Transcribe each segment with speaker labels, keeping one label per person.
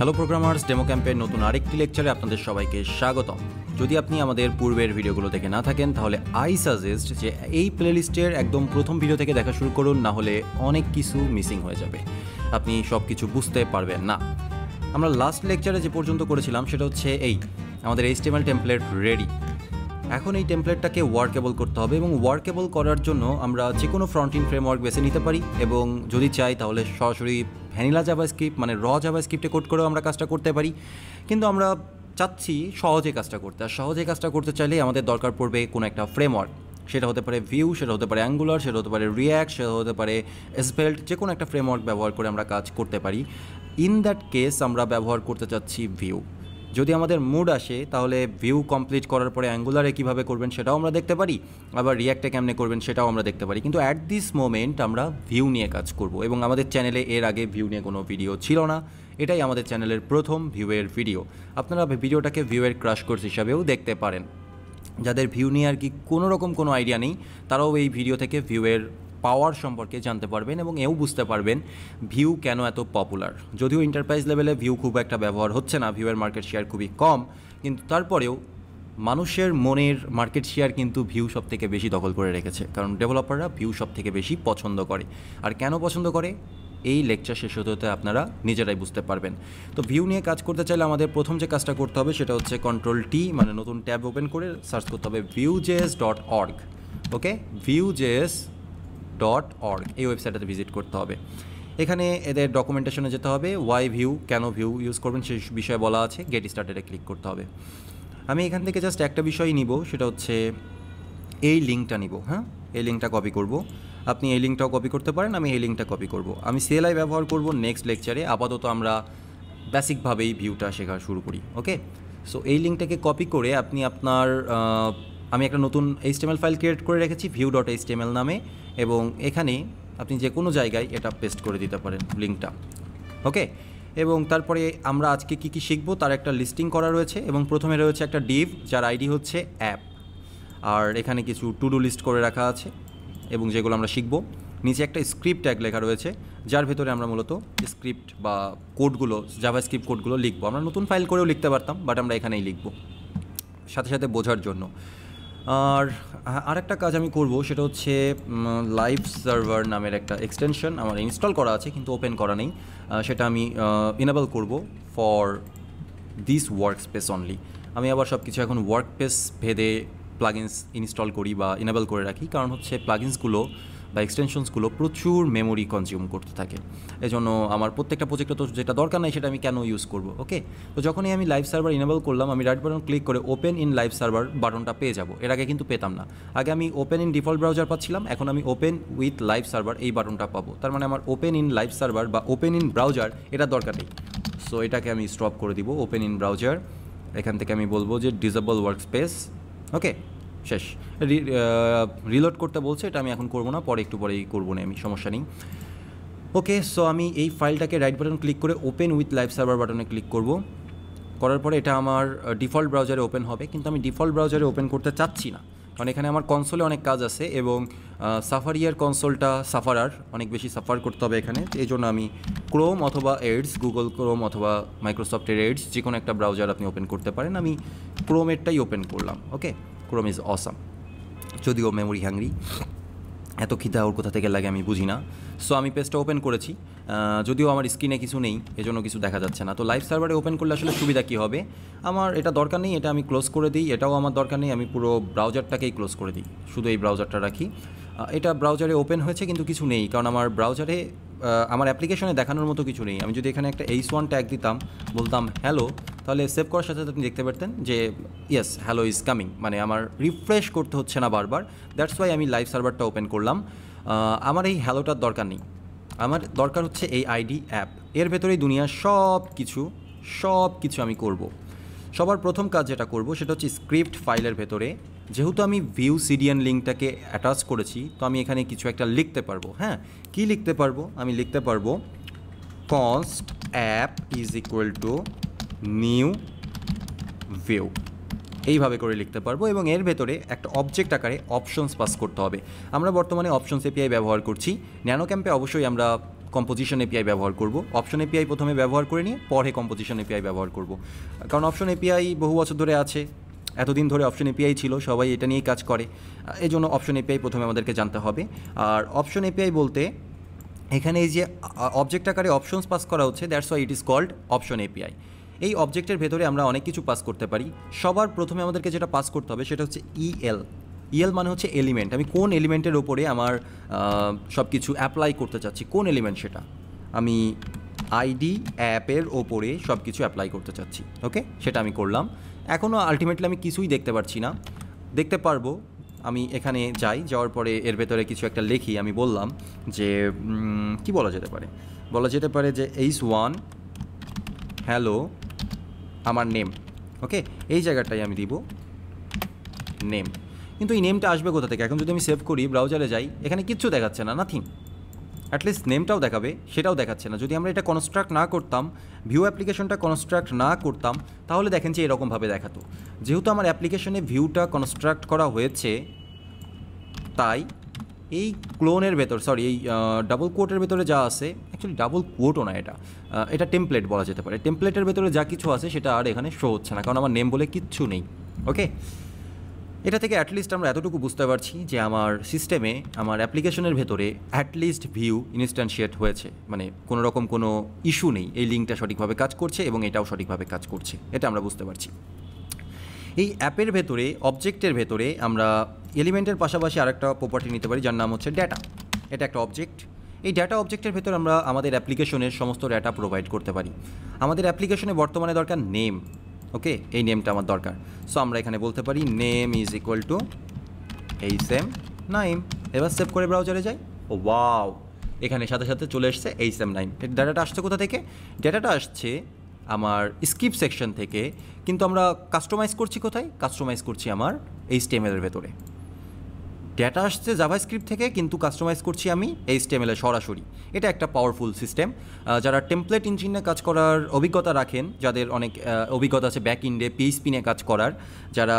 Speaker 1: Hello programmers demo ক্যাম্পের নতুন আরেকটি লেকচারে আপনাদের সবাইকে স্বাগতম যদি আপনি আমাদের পূর্বের ভিডিওগুলো দেখে না থাকেন তাহলে আই সাজেস্ট যে এই প্লেলিস্টের একদম প্রথম ভিডিও থেকে দেখা শুরু করুন না হলে অনেক কিছু মিসিং হয়ে যাবে আপনি সব কিছু বুঝতে পারবেন না আমরা লাস্ট লেকচারে যে পর্যন্ত করেছিলাম সেটা হচ্ছে এই আমাদের এইচটিএমএল টেমপ্লেট রেডি এখন এই টেমপ্লেটটাকে ওয়ার্কেবল করতে হবে এবং ওয়ার্কেবল করার জন্য আমরা যে কোনো ফ্রন্ট ইন ফ্রেমওয়ার্ক বেছে নিতে পারি এবং যদি চাই তাহলে সরাসরি ভ্যানিলা জাভা স্ক্রিপ্ট মানে র জাভা স্ক্রিপ্টে কোড করেও আমরা কাজটা করতে পারি কিন্তু আমরা চাচ্ছি সহজে কাজটা করতে আর সহজে কাজটা করতে চাইলে আমাদের দরকার পড়বে কোনো একটা ফ্রেমওয়ার্ক সেটা হতে পারে ভিউ সেটা হতে পারে অ্যাঙ্গুলার সেটা হতে পারে রিয়্যাক্ট সেটা হতে পারে এসবেল্ট যে কোনো একটা ফ্রেমওয়ার্ক ব্যবহার করে আমরা কাজ করতে পারি ইন দ্যাট কেস আমরা ব্যবহার করতে চাচ্ছি ভিউ যদি আমাদের মুড আসে তাহলে ভিউ কমপ্লিট করার পরে অ্যাঙ্গুলারে কীভাবে করবেন সেটাও আমরা দেখতে পারি আবার রিয়াক্টে কেমনে করবেন সেটাও আমরা দেখতে পারি কিন্তু অ্যাট দিস মোমেন্ট আমরা ভিউ নিয়ে কাজ করব এবং আমাদের চ্যানেলে এর আগে ভিউ নিয়ে কোনো ভিডিও ছিল না এটাই আমাদের চ্যানেলের প্রথম ভিউয়ের ভিডিও আপনারা ভিডিওটাকে ভিউয়ের ক্রাশ কোর্স হিসাবেও দেখতে পারেন যাদের ভিউ নিয়ে আর কি কোনো রকম কোনো আইডিয়া নেই তারাও এই ভিডিও থেকে ভিউয়ের পাওয়ার সম্পর্কে জানতে পারবেন এবং এও বুঝতে পারবেন ভিউ কেন এত পপুলার যদিও এন্টারপ্রাইজ লেভেলে ভিউ খুব একটা ব্যবহার হচ্ছে না ভিউয়ের মার্কেট শেয়ার খুবই কম কিন্তু তারপরেও মানুষের মনের মার্কেট শেয়ার কিন্তু ভিউ সব থেকে বেশি দখল করে রেখেছে কারণ ডেভেলপাররা ভিউ সব থেকে বেশি পছন্দ করে আর কেন পছন্দ করে এই লেকচার শেষ হতে হতে আপনারা নিজেরাই বুঝতে পারবেন তো ভিউ নিয়ে কাজ করতে চাইলে আমাদের প্রথম যে কাজটা করতে হবে সেটা হচ্ছে কন্ট্রোল টি মানে নতুন ট্যাব ওপেন করে সার্চ করতে হবে Vue JS dot org okay Vue JS dot org এই ওয়েবসাইটটাতে ভিজিট করতে হবে এখানে এদের ডকুমেন্টেশনে যেতে হবে ওয়াই ভিউ কেন ভিউ ইউজ করবেন সে বিষয়ে বলা আছে গেট স্টার্টেডে ক্লিক করতে হবে আমি এখান থেকে জাস্ট একটা বিষয় নিব সেটা হচ্ছে এই লিঙ্কটা নিব হ্যাঁ এই লিঙ্কটা কপি করব আপনি এই লিঙ্কটাও কপি করতে পারেন আমি এই লিঙ্কটা কপি করব আমি সিএলআই ব্যবহার করব নেক্সট লেকচারে আপাতত আমরা বেসিকভাবেই ভিউটা শেখা শুরু করি ওকে সো এই লিঙ্কটাকে কপি করে আপনি আপনার আমি একটা নতুন এইচটিএমএল ফাইল ক্রিয়েট করে রেখেছি ভিউ ডট এইচটিএমএল নামে এবং এখানে আপনি যে কোনো জায়গায় এটা পেস্ট করে দিতে পারেন লিঙ্কটা ওকে এবং তারপরে আমরা আজকে কি কি শিখবো তার একটা লিস্টিং করা রয়েছে এবং প্রথমে রয়েছে একটা ডিভ যার আইডি হচ্ছে অ্যাপ আর এখানে কিছু টু ডু লিস্ট করে রাখা আছে এবং যেগুলো আমরা শিখব নিচে একটা স্ক্রিপ্ট ট্যাগ লেখা রয়েছে যার ভেতরে আমরা মূলত স্ক্রিপ্ট বা কোডগুলো জাভা স্ক্রিপ্ট কোডগুলো লিখবো আমরা নতুন ফাইল করেও লিখতে পারতাম বাট আমরা এখানেই লিখব সাথে সাথে বোঝার জন্য আর আরেকটা কাজ আমি করব সেটা হচ্ছে লাইভ সার্ভার নামের একটা এক্সটেনশন আমার ইনস্টল করা আছে কিন্তু ওপেন করা নেই সেটা আমি ইনেবল করব for this workspace only আমি আবার সব কিছু এখন ওয়ার্ক স্পেস ভেদে প্লাগিনস ইনস্টল করি বা ইনেবল করে রাখি কারণ হচ্ছে প্লাগিনসগুলো বা এক্সটেনশনসগুলো প্রচুর মেমোরি কনজিউম করতে থাকে এজন্য আমার প্রত্যেকটা প্রজেক্টে তো যেটা দরকার নাই সেটা আমি কেন ইউজ করব ওকে তো যখনই আমি লাইভ সার্ভার ইনেবল করলাম আমি রাইট বাটন ক্লিক করে ওপেন ইন লাইভ সার্ভার বাটনটা পেয়ে যাব এর আগে কিন্তু পেতাম না আগে আমি ওপেন ইন ডিফল্ট ব্রাউজার পাচ্ছিলাম এখন আমি ওপেন উইথ লাইভ সার্ভার এই বাটনটা পাবো তার মানে আমার ওপেন ইন লাইভ সার্ভার বা ওপেন ইন ব্রাউজার এটা দরকার নেই সো এটাকে আমি স্টপ করে দিব ওপেন ইন ব্রাউজার এখান থেকে আমি বলবো যে ডিজেবল ওয়ার্ক স্পেস ওকে শেষ রিলোড করতে বলছে এটা আমি এখন করবো না পরে একটু পরেই করবো না আমি সমস্যা নেই ওকে সো আমি এই ফাইলটাকে রাইট বাটন ক্লিক করে ওপেন উইথ লাইভ সার্ভার বাটনে ক্লিক করব করার পরে এটা আমার ডিফল্ট ব্রাউজারে ওপেন হবে কিন্তু আমি ডিফল্ট ব্রাউজারে ওপেন করতে চাচ্ছি না কারণ এখানে আমার কনসোলে অনেক কাজ আছে এবং সাফারিয়ার কনসোলটা সাফারার অনেক বেশি সাফার করতে হবে এখানে এই জন্য আমি ক্রোম অথবা এডস গুগল ক্রোম অথবা মাইক্রোসফটের এডস যে কোনো একটা ব্রাউজার আপনি ওপেন করতে পারেন আমি ক্রোমেরটাই ওপেন করলাম ওকে ক্রোম ইজ অসাম যদিও মেমোরি হ্যাংরি এত খিদা ওর কোথা থেকে লাগে আমি বুঝি না সো আমি পেজটা ওপেন করেছি যদিও আমার স্ক্রিনে কিছু নেই এজন্য কিছু দেখা যাচ্ছে না তো লাইভ সার্ভারে ওপেন করলে আসলে সুবিধা কী হবে আমার এটা দরকার নেই এটা আমি ক্লোজ করে দিই এটাও আমার দরকার নেই আমি পুরো ব্রাউজারটাকেই ক্লোজ করে দিই শুধু এই ব্রাউজারটা রাখি এটা ব্রাউজারে ওপেন হয়েছে কিন্তু কিছু নেই কারণ আমার ব্রাউজারে আমার অ্যাপ্লিকেশনে দেখানোর মতো কিছু নেই আমি যদি এখানে একটা এইচ ওয়ান ট্যাগ দিতাম বলতাম হ্যালো তাহলে সেভ করার সাথে সাথে আপনি দেখতে পারতেন যে ইয়েস হ্যালো ইজ কামিং মানে আমার রিফ্রেশ করতে হচ্ছে না বারবার দ্যাটস ওয়াই আমি লাইভ সার্ভারটা ওপেন করলাম আমার এই হ্যালোটার দরকার নেই আমার দরকার হচ্ছে এই আইডি অ্যাপ এর ভেতরেই দুনিয়ার সব কিছু সব কিছু আমি করব। সবার প্রথম কাজ যেটা করব সেটা হচ্ছে স্ক্রিপ্ট ফাইলের ভেতরে যেহেতু আমি ভিউ সিডিয়ান লিঙ্কটাকে অ্যাটাচ করেছি তো আমি এখানে কিছু একটা লিখতে পারবো হ্যাঁ কি লিখতে পারবো আমি লিখতে পারবো const app is equal to new Vue এইভাবে করে লিখতে পারবো এবং এর ভেতরে একটা অবজেক্ট আকারে অপশনস পাস করতে হবে আমরা বর্তমানে অপশনস এপিআই ব্যবহার করছি ন্যানো ক্যাম্পে অবশ্যই আমরা কম্পোজিশন এপিআই ব্যবহার করব অপশন এপিআই প্রথমে ব্যবহার করে নিয়ে পরে কম্পোজিশন এপিআই ব্যবহার করব কারণ অপশন এপিআই বহু বছর ধরে আছে এতদিন ধরে অপশন এপিআই ছিল সবাই এটা নিয়েই কাজ করে এই জন্য অপশন এপিআই প্রথমে আমাদেরকে জানতে হবে আর অপশন এপিআই বলতে এখানে এই যে অবজেক্ট আকারে অপশনস পাস করা হচ্ছে that's why it is called option API এই অবজেক্টের ভেতরে আমরা অনেক কিছু পাস করতে পারি সবার প্রথমে আমাদেরকে যেটা পাস করতে হবে সেটা হচ্ছে ইএল e ইএল e মানে হচ্ছে এলিমেন্ট আমি কোন এলিমেন্টের ওপরে আমার সব কিছু অ্যাপ্লাই করতে চাচ্ছি কোন এলিমেন্ট সেটা আমি আইডি অ্যাপের ওপরে সব কিছু অ্যাপ্লাই করতে চাচ্ছি ওকে সেটা আমি করলাম এখনও আলটিমেটলি আমি কিছুই দেখতে পারছি না দেখতে পারবো আমি এখানে যাই যাওয়ার পরে এর ভেতরে কিছু একটা লেখি আমি বললাম যে কি বলা যেতে পারে বলা যেতে পারে যে এইস ওয়ান হ্যালো আমার নেম ওকে এই জায়গাটাই আমি দিব নেম কিন্তু এই নেমটা আসবে কোথা থেকে এখন যদি আমি সেভ করি ব্রাউজারে যাই এখানে কিচ্ছু দেখাচ্ছে না নাথিং অ্যাটলিস্ট নেমটাও দেখাবে সেটাও দেখাচ্ছে না যদি আমরা এটা কনস্ট্রাক্ট না করতাম ভিউ অ্যাপ্লিকেশনটা কনস্ট্রাক্ট না করতাম তাহলে দেখেন যে এরকমভাবে দেখাতো যেহেতু আমার অ্যাপ্লিকেশনে ভিউটা কনস্ট্রাক্ট করা হয়েছে তাই এই ক্লোনের ভেতর সরি এই ডাবল কোটের ভেতরে যা আছে অ্যাকচুয়ালি ডাবল কোটও না এটা এটা টেমপ্লেট বলা যেতে পারে টেমপ্লেটের ভেতরে যা কিছু আছে সেটা আর এখানে শো হচ্ছে না কারণ আমার নেম বলে কিচ্ছু নেই ওকে এটা থেকে অ্যাটলিস্ট আমরা এতটুকু বুঝতে পারছি যে আমার সিস্টেমে আমার অ্যাপ্লিকেশনের ভেতরে অ্যাটলিস্ট ভিউ ইনস্ট্যান্সিয়েট হয়েছে মানে কোনো রকম কোনো ইস্যু নেই এই লিঙ্কটা সঠিকভাবে কাজ করছে এবং এটাও সঠিকভাবে কাজ করছে এটা আমরা বুঝতে পারছি এই অ্যাপের ভেতরে অবজেক্টের ভেতরে আমরা এলিমেন্টের পাশাপাশি আরেকটা প্রপার্টি নিতে পারি যার নাম হচ্ছে ডেটা এটা একটা অবজেক্ট এই ডেটা অবজেক্টের ভেতর আমরা আমাদের অ্যাপ্লিকেশনের সমস্ত ডেটা প্রোভাইড করতে পারি আমাদের অ্যাপ্লিকেশনে বর্তমানে দরকার নেম ওকে এই নেমটা আমার দরকার সো আমরা এখানে বলতে পারি নেম ইজ ইকুয়াল টু এই সেম নাইম এবার সেভ করে ব্রাউজারে যাই ও ওয়াও এখানে সাথে সাথে চলে এসছে এই সেম নাইম ডাটাটা আসছে কোথা থেকে ডাটাটা আসছে আমার স্কিপ সেকশন থেকে কিন্তু আমরা কাস্টমাইজ করছি কোথায় কাস্টমাইজ করছি আমার এই স্টেমেলের ভেতরে ডেটা আসছে জাভাস্ক্রিপ্ট থেকে কিন্তু কাস্টমাইজ করছি আমি এইচটিএমএলে সরাসরি এটা একটা পাওয়ারফুল সিস্টেম যারা টেমপ্লেট ইঞ্জিনে কাজ করার অভিজ্ঞতা রাখেন যাদের অনেক অভিজ্ঞতা আছে ব্যাক ইন্ডে পিএইচপি নিয়ে কাজ করার যারা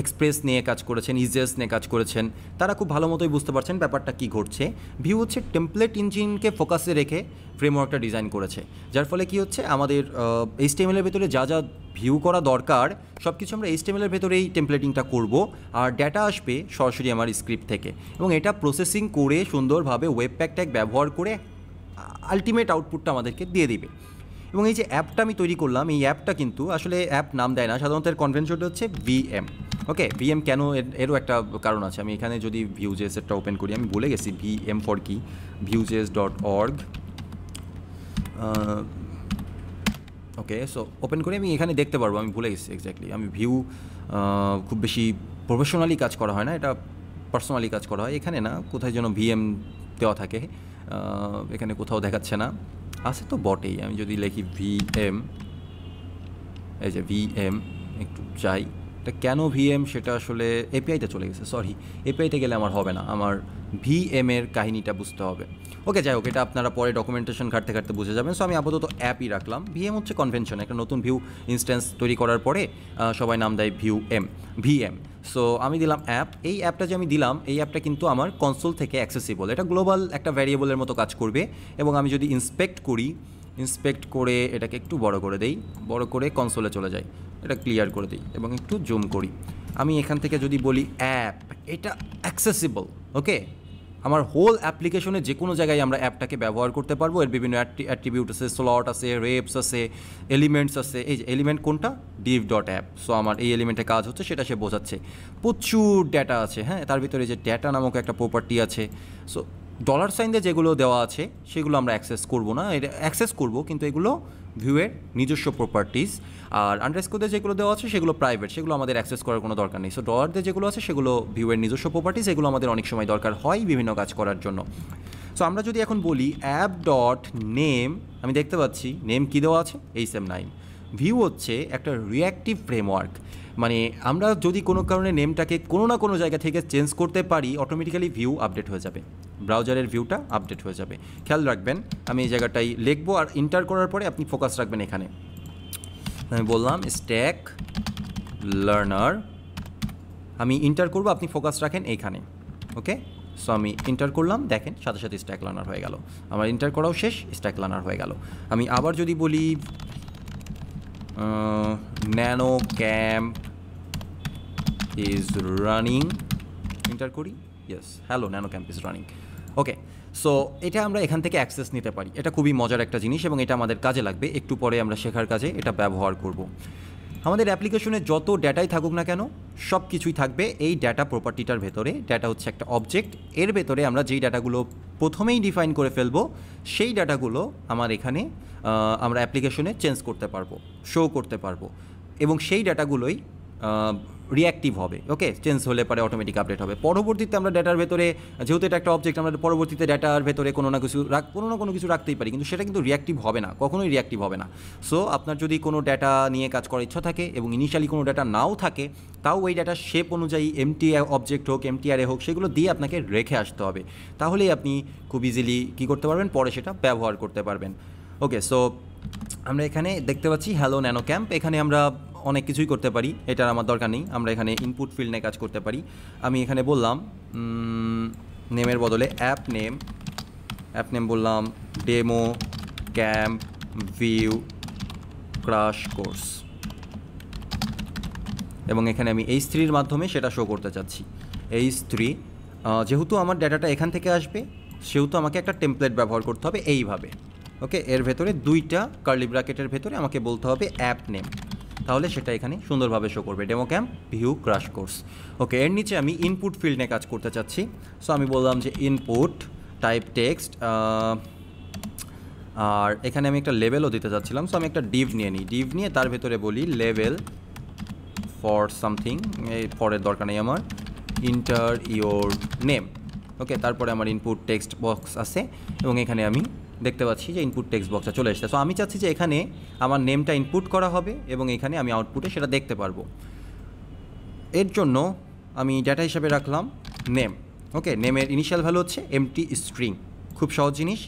Speaker 1: এক্সপ্রেস নিয়ে কাজ করেছেন ইজেস নিয়ে কাজ করেছেন তারা খুব ভালো মতোই বুঝতে পারছেন ব্যাপারটা কী ঘটছে ভিউ হচ্ছে টেমপ্লেট ইঞ্জিনকে ফোকাসে রেখে ফ্রেমওয়ার্কটা ডিজাইন করেছে যার ফলে কি হচ্ছে আমাদের এইচটিএমএলের ভেতরে যা যা ভিউ করা দরকার সব কিছু আমরা এইচটিএমএলের ভেতরেই টেমপ্লেটিংটা করব আর ডেটা আসবে সরাসরি আমার স্ক্রিপ্ট থেকে এবং এটা প্রসেসিং করে সুন্দরভাবে ওয়েব প্যাক ব্যবহার করে আলটিমেট আউটপুটটা আমাদেরকে দিয়ে দিবে এবং এই যে অ্যাপটা আমি তৈরি করলাম এই অ্যাপটা কিন্তু আসলে অ্যাপ নাম দেয় না সাধারণত এর কনভেনশনটা হচ্ছে ভিএম ওকে ভিএম কেন এরও একটা কারণ আছে আমি এখানে যদি ভিউজেস একটা ওপেন করি আমি বলে গেছি ভিএম ফর কি Vue JS dot org okay so open করে আমি এখানে দেখতে পারবো আমি ভুলে গেছি এক্স্যাক্টলি আমি ভিউ খুব বেশি প্রফেশনালি কাজ করা হয় না এটা পার্সোনালি কাজ করা হয় এখানে না কোথায় যেন ভিএম দেওয়া থাকে এখানে কোথাও দেখাচ্ছে না আছে তো বটেই আমি যদি লিখি ভি এম এই যে ভি এম একটু চাই এটা কেন ভিএম সেটা আসলে এপিআইতে চলে গেছে সরি এপিআইতে গেলে আমার হবে না আমার ভি এম এর কাহিনীটা বুঝতে হবে ওকে যাই হোক এটা আপনারা পরে ডকুমেন্টেশন ঘাটতে ঘাটতে বুঝে যাবেন সো আমি আপাতত অ্যাপই রাখলাম ভিএম হচ্ছে কনভেনশন একটা নতুন ভিউ ইনস্ট্যান্স তৈরি করার পরে সবাই নাম দেয় ভিউ এম ভিএম সো আমি দিলাম অ্যাপ এই অ্যাপটা যে আমি দিলাম এই অ্যাপটা কিন্তু আমার কনসোল থেকে অ্যাক্সেসিবল এটা গ্লোবাল একটা ভ্যারিয়েবলের মতো কাজ করবে এবং আমি যদি ইন্সপেক্ট করি ইন্সপেক্ট করে এটাকে একটু বড় করে দেই বড় করে কনসোলে চলে যাই এটা ক্লিয়ার করে দিই এবং একটু জুম করি আমি এখান থেকে যদি বলি অ্যাপ এটা অ্যাক্সেসিবল ওকে আমার হোল অ্যাপ্লিকেশনে যে কোনো জায়গায় আমরা অ্যাপটাকে ব্যবহার করতে পারবো এর বিভিন্ন অ্যাট্রিবিউট আছে স্লট আছে রেপস আছে এলিমেন্টস আছে এই যে এলিমেন্ট কোনটা ডিভ ডট অ্যাপ সো আমার এই এলিমেন্টে কাজ হচ্ছে সেটা সে বোঝাচ্ছে প্রচুর ডেটা আছে হ্যাঁ তার ভিতরে যে ডেটা নামক একটা প্রপার্টি আছে সো ডলার সাইন দিয়ে যেগুলো দেওয়া আছে সেগুলো আমরা অ্যাক্সেস করবো না এটা অ্যাক্সেস করবো কিন্তু এগুলো ভিউয়ের নিজস্ব প্রপার্টিস আর আন্ডারস্কোতে যেগুলো দেওয়া আছে সেগুলো প্রাইভেট সেগুলো আমাদের অ্যাক্সেস করার কোনো দরকার নেই সো ডলারদের যেগুলো আছে সেগুলো ভিউয়ের নিজস্ব প্রপার্টিস এগুলো আমাদের অনেক সময় দরকার হয় বিভিন্ন কাজ করার জন্য সো আমরা যদি এখন বলি অ্যাপ ডট নেম আমি দেখতে পাচ্ছি নেম কী দেওয়া আছে এই সেম নাইন ভিউ হচ্ছে একটা রিয়াক্টিভ ফ্রেমওয়ার্ক মানে আমরা যদি কোনো কারণে নেমটাকে কোনো না কোনো জায়গা থেকে চেঞ্জ করতে পারি অটোমেটিক্যালি ভিউ আপডেট হয়ে যাবে ব্রাউজারের ভিউটা আপডেট হয়ে যাবে খেয়াল রাখবেন আমি এই জায়গাটাই লিখবো আর ইন্টার করার পরে আপনি ফোকাস রাখবেন এখানে আমি বললাম স্ট্যাক লার্নার আমি ইন্টার করবো আপনি ফোকাস রাখেন এইখানে ওকে সো আমি ইন্টার করলাম দেখেন সাথে সাথে স্ট্যাক লার্নার হয়ে গেল আমার ইন্টার করাও শেষ স্ট্যাক লার্নার হয়ে গেল আমি আবার যদি বলি Nano Camp is running enter করি yes hello Nano Camp is running okay so এটা আমরা এখান থেকে অ্যাক্সেস নিতে পারি এটা খুবই মজার একটা জিনিস এবং এটা আমাদের কাজে লাগবে একটু পরে আমরা শেখার কাজে এটা ব্যবহার করব। আমাদের অ্যাপ্লিকেশনে যত ডেটাই থাকুক না কেন সব কিছুই থাকবে এই ডেটা প্রপার্টিটার ভেতরে ডেটা হচ্ছে একটা অবজেক্ট এর ভেতরে আমরা যেই ডাটাগুলো প্রথমেই ডিফাইন করে ফেলবো সেই ডাটাগুলো আমার এখানে আমরা অ্যাপ্লিকেশনে চেঞ্জ করতে পারবো শো করতে পারবো এবং সেই ডাটাগুলোই রিয়্যাক্টিভ হবে ওকে চেঞ্জ হলে পরে অটোমেটিক আপডেট হবে পরবর্তীতে আমরা ডেটার ভেতরে যেহেতু এটা একটা অবজেক্ট আমরা পরবর্তীতে ডেটার ভেতরে কোনো না কিছু রাখ কোনো না কোনো কিছু রাখতেই পারি কিন্তু সেটা কিন্তু রিয়্যাক্টিভ হবে না কখনোই রিয়াক্টিভ হবে না সো আপনার যদি কোনো ডেটা নিয়ে কাজ করার ইচ্ছা থাকে এবং ইনিশিয়ালি কোনো ডেটা নাও থাকে তাও ওই ডেটা শেপ অনুযায়ী এমটি অবজেক্ট হোক এমটিআরে হোক সেগুলো দিয়ে আপনাকে রেখে আসতে হবে তাহলেই আপনি খুব ইজিলি কী করতে পারবেন পরে সেটা ব্যবহার করতে পারবেন ওকে সো আমরা এখানে দেখতে পাচ্ছি হ্যালো ন্যানো ক্যাম্প এখানে আমরা অনেক কিছুই করতে পারি এটার আমার দরকার নেই আমরা এখানে ইনপুট ফিল্ড নিয়ে কাজ করতে পারি আমি এখানে বললাম নেমের বদলে অ্যাপ নেম অ্যাপ নেম বললাম demo camp Vue crash course এবং এখানে আমি এই স্ত্রীর মাধ্যমে সেটা শো করতে চাচ্ছি এই স্ত্রী যেহেতু আমার ডেটাটা এখান থেকে আসবে সেহেতু আমাকে একটা টেমপ্লেট ব্যবহার করতে হবে এইভাবে ওকে এর ভেতরে দুইটা কার্লি ব্র্যাকেটের ভেতরে আমাকে বলতে হবে অ্যাপ নেম তাহলে সেটা এখানে সুন্দরভাবে শো করবে demo camp Vue crash course okay এর নিচে আমি ইনপুট ফিল্ড নিয়ে কাজ করতে চাচ্ছি সো আমি বললাম যে ইনপুট টাইপ টেক্সট আর এখানে আমি একটা লেভেলও দিতে চাচ্ছিলাম সো আমি একটা ডিভ নিয়ে নিই ডিভ নিয়ে তার ভেতরে বলি লেভেল ফর সামথিং এই ফরের দরকার নেই আমার ইন্টার ইয়োর নেম ওকে তারপরে আমার ইনপুট টেক্সট বক্স আছে এবং এখানে আমি দেখতে পাচ্ছি যে ইনপুট টেক্সট বক্সটা চলে এসেছে সো আমি চাচ্ছি যে এখানে আমার নেমটা ইনপুট করা হবে এবং এখানে আমি আউটপুটে সেটা দেখতে পারবো এর জন্য আমি ডেটা হিসাবে রাখলাম নেম ওকে নেমের ইনিশিয়াল ভ্যালু হচ্ছে এমটি স্ট্রিং খুব সহজ জিনিস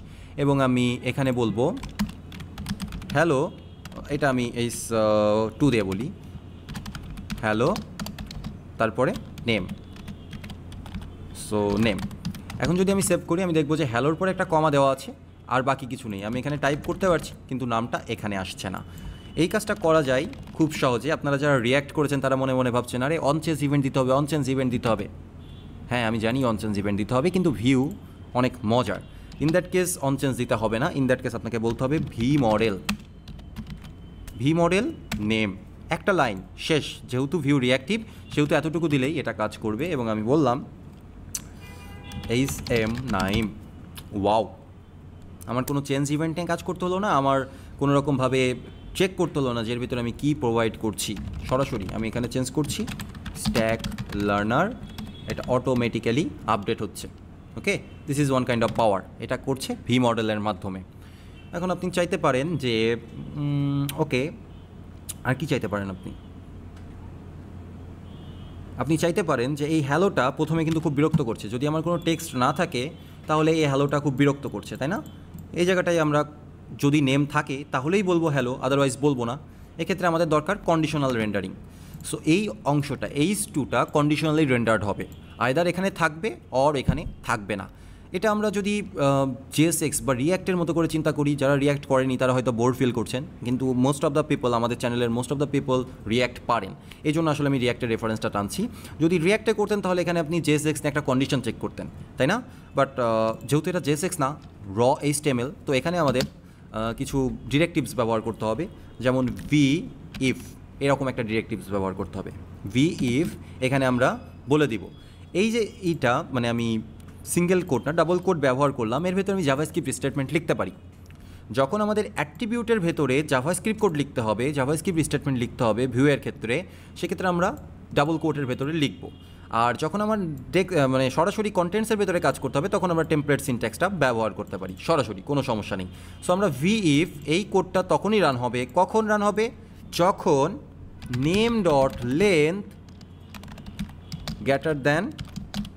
Speaker 1: এবং আমি এখানে বলবো হ্যালো এটা আমি এই টু দিয়ে বলি হ্যালো তারপরে নেম সো নেম এখন যদি আমি সেভ করি আমি দেখবো যে হ্যালোর পরে একটা কমা দেওয়া আছে আর বাকি কিছু নেই আমি এখানে টাইপ করতে পারছি কিন্তু নামটা এখানে আসছে না এই কাজটা করা যায় খুব সহজে আপনারা যারা রিয়্যাক্ট করেছেন তারা মনে মনে ভাবছেন আরে অনচেঞ্জ ইভেন্ট দিতে হবে অনচেঞ্জ ইভেন্ট দিতে হবে হ্যাঁ আমি জানি অনচেঞ্জ ইভেন্ট দিতে হবে কিন্তু ভিউ অনেক মজার ইন দ্যাট কেস অনচেঞ্জ দিতে হবে না ইন দ্যাট কেস আপনাকে বলতে হবে v model v model name একটা লাইন শেষ যেহেতু ভিউ রিয়াক্টিভ সেহেতু এতটুকু দিলেই এটা কাজ করবে এবং আমি বললাম এইচ এম নাইম ওয়াও আমার কোনো চেঞ্জ ইভেন্ট নিয়ে কাজ করতে হলো না আমার কোনো রকমভাবে চেক করতে হলো না যে এর ভিতরে আমি কি প্রোভাইড করছি সরাসরি আমি এখানে চেঞ্জ করছি স্ট্যাক লার্নার এটা অটোমেটিক্যালি আপডেট হচ্ছে okay this is one kind of power এটা করছে ভি মডেলের মাধ্যমে এখন আপনি চাইতে পারেন যে ওকে আর কি চাইতে পারেন আপনি আপনি চাইতে পারেন যে এই হ্যালোটা প্রথমে কিন্তু খুব বিরক্ত করছে যদি আমার কোনো টেক্সট না থাকে তাহলে এই হ্যালোটা খুব বিরক্ত করছে তাই না এই জায়গাটায় আমরা যদি নেম থাকে তাহলেই বলবো হ্যালো আদারওয়াইজ বলবো না এক্ষেত্রে আমাদের দরকার কন্ডিশনাল রেন্ডারিং সো এই অংশটা এই টুটা কন্ডিশনালি রেন্ডার্ড হবে আয়দার এখানে থাকবে অর এখানে থাকবে না এটা আমরা যদি জেএস এক্স বা রিয়্যাক্টের মতো করে চিন্তা করি যারা রিয়্যাক্ট করেনি তারা হয়তো বোর ফিল করছেন কিন্তু মোস্ট অফ দ্য পিপল আমাদের চ্যানেলের most of the people React পারেন এই জন্য আসলে আমি রিয়্যাক্টের রেফারেন্সটা টানছি যদি রিয়্যাক্টে করতেন তাহলে এখানে আপনি জিএসএক্স এক্স একটা কন্ডিশন চেক করতেন তাই না বাট যেহেতু এটা জিএসএক্স এক্স না র এইচ টেমএল তো এখানে আমাদের কিছু ডিরেক্টিভস ব্যবহার করতে হবে যেমন ভি ইফ এরকম একটা ডিরেক্টিভস ব্যবহার করতে হবে ভি ইফ এখানে আমরা বলে দিব এই যে এইটা মানে আমি সিঙ্গেল কোড না ডাবল কোড ব্যবহার করলাম এর ভেতরে আমি জাভাস্ক্রিপ্ট স্টেটমেন্ট লিখতে পারি যখন আমাদের অ্যাট্রিবিউটের ভেতরে জাভাস্ক্রিপ্ট কোড লিখতে হবে জাভাস্ক্রিপ্ট স্টেটমেন্ট লিখতে হবে ভিউয়ের ক্ষেত্রে সেক্ষেত্রে আমরা ডাবল কোটের ভেতরে লিখব আর যখন আমার ডেক মানে সরাসরি কন্টেন্টসের ভেতরে কাজ করতে হবে তখন আমরা টেম্পারেট সিনট্যাক্সটা ব্যবহার করতে পারি সরাসরি কোনো সমস্যা নেই সো আমরা ভি ইফ এই কোডটা তখনই রান হবে কখন রান হবে যখন name dot length greater than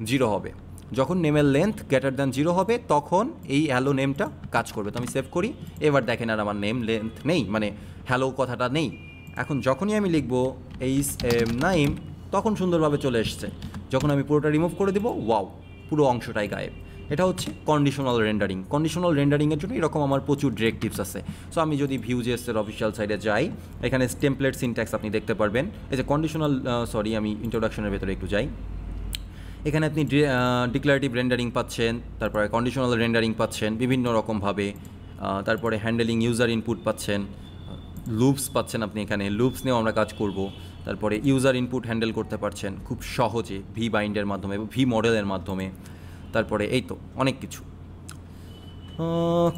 Speaker 1: zero হবে যখন নেমের লেন্থ গ্রেটার দ্যান জিরো হবে তখন এই হ্যালো নেমটা কাজ করবে তো আমি সেভ করি এবার দেখেন আর আমার নেম লেন্থ নেই মানে হ্যালো কথাটা নেই এখন যখনই আমি লিখব এই এম নাইম তখন সুন্দরভাবে চলে এসছে যখন আমি পুরোটা রিমুভ করে দেবো ওয়াও পুরো অংশটাই গায়েব এটা হচ্ছে কন্ডিশনাল রেন্ডারিং কন্ডিশনাল রেন্ডারিংয়ের জন্য এরকম আমার প্রচুর ডিরেক্টিভস আছে সো আমি যদি ভিউজেসের অফিসিয়াল সাইডে যাই এখানে টেমপ্লেট সিনট্যাক্স আপনি দেখতে পারবেন এই যে কন্ডিশনাল সরি আমি ইন্ট্রোডাকশনের ভেতরে একটু যাই এখানে আপনি ডিক্লারেটিভ রেন্ডারিং পাচ্ছেন তারপরে কন্ডিশনাল রেন্ডারিং পাচ্ছেন বিভিন্ন রকমভাবে তারপরে হ্যান্ডেলিং ইউজার ইনপুট পাচ্ছেন লুপস পাচ্ছেন আপনি এখানে লুপস নিয়েও আমরা কাজ করব তারপরে ইউজার ইনপুট হ্যান্ডেল করতে পারছেন খুব সহজে ভি বাইন্ডের মাধ্যমে ভি মডেলের মাধ্যমে তারপরে এই তো অনেক কিছু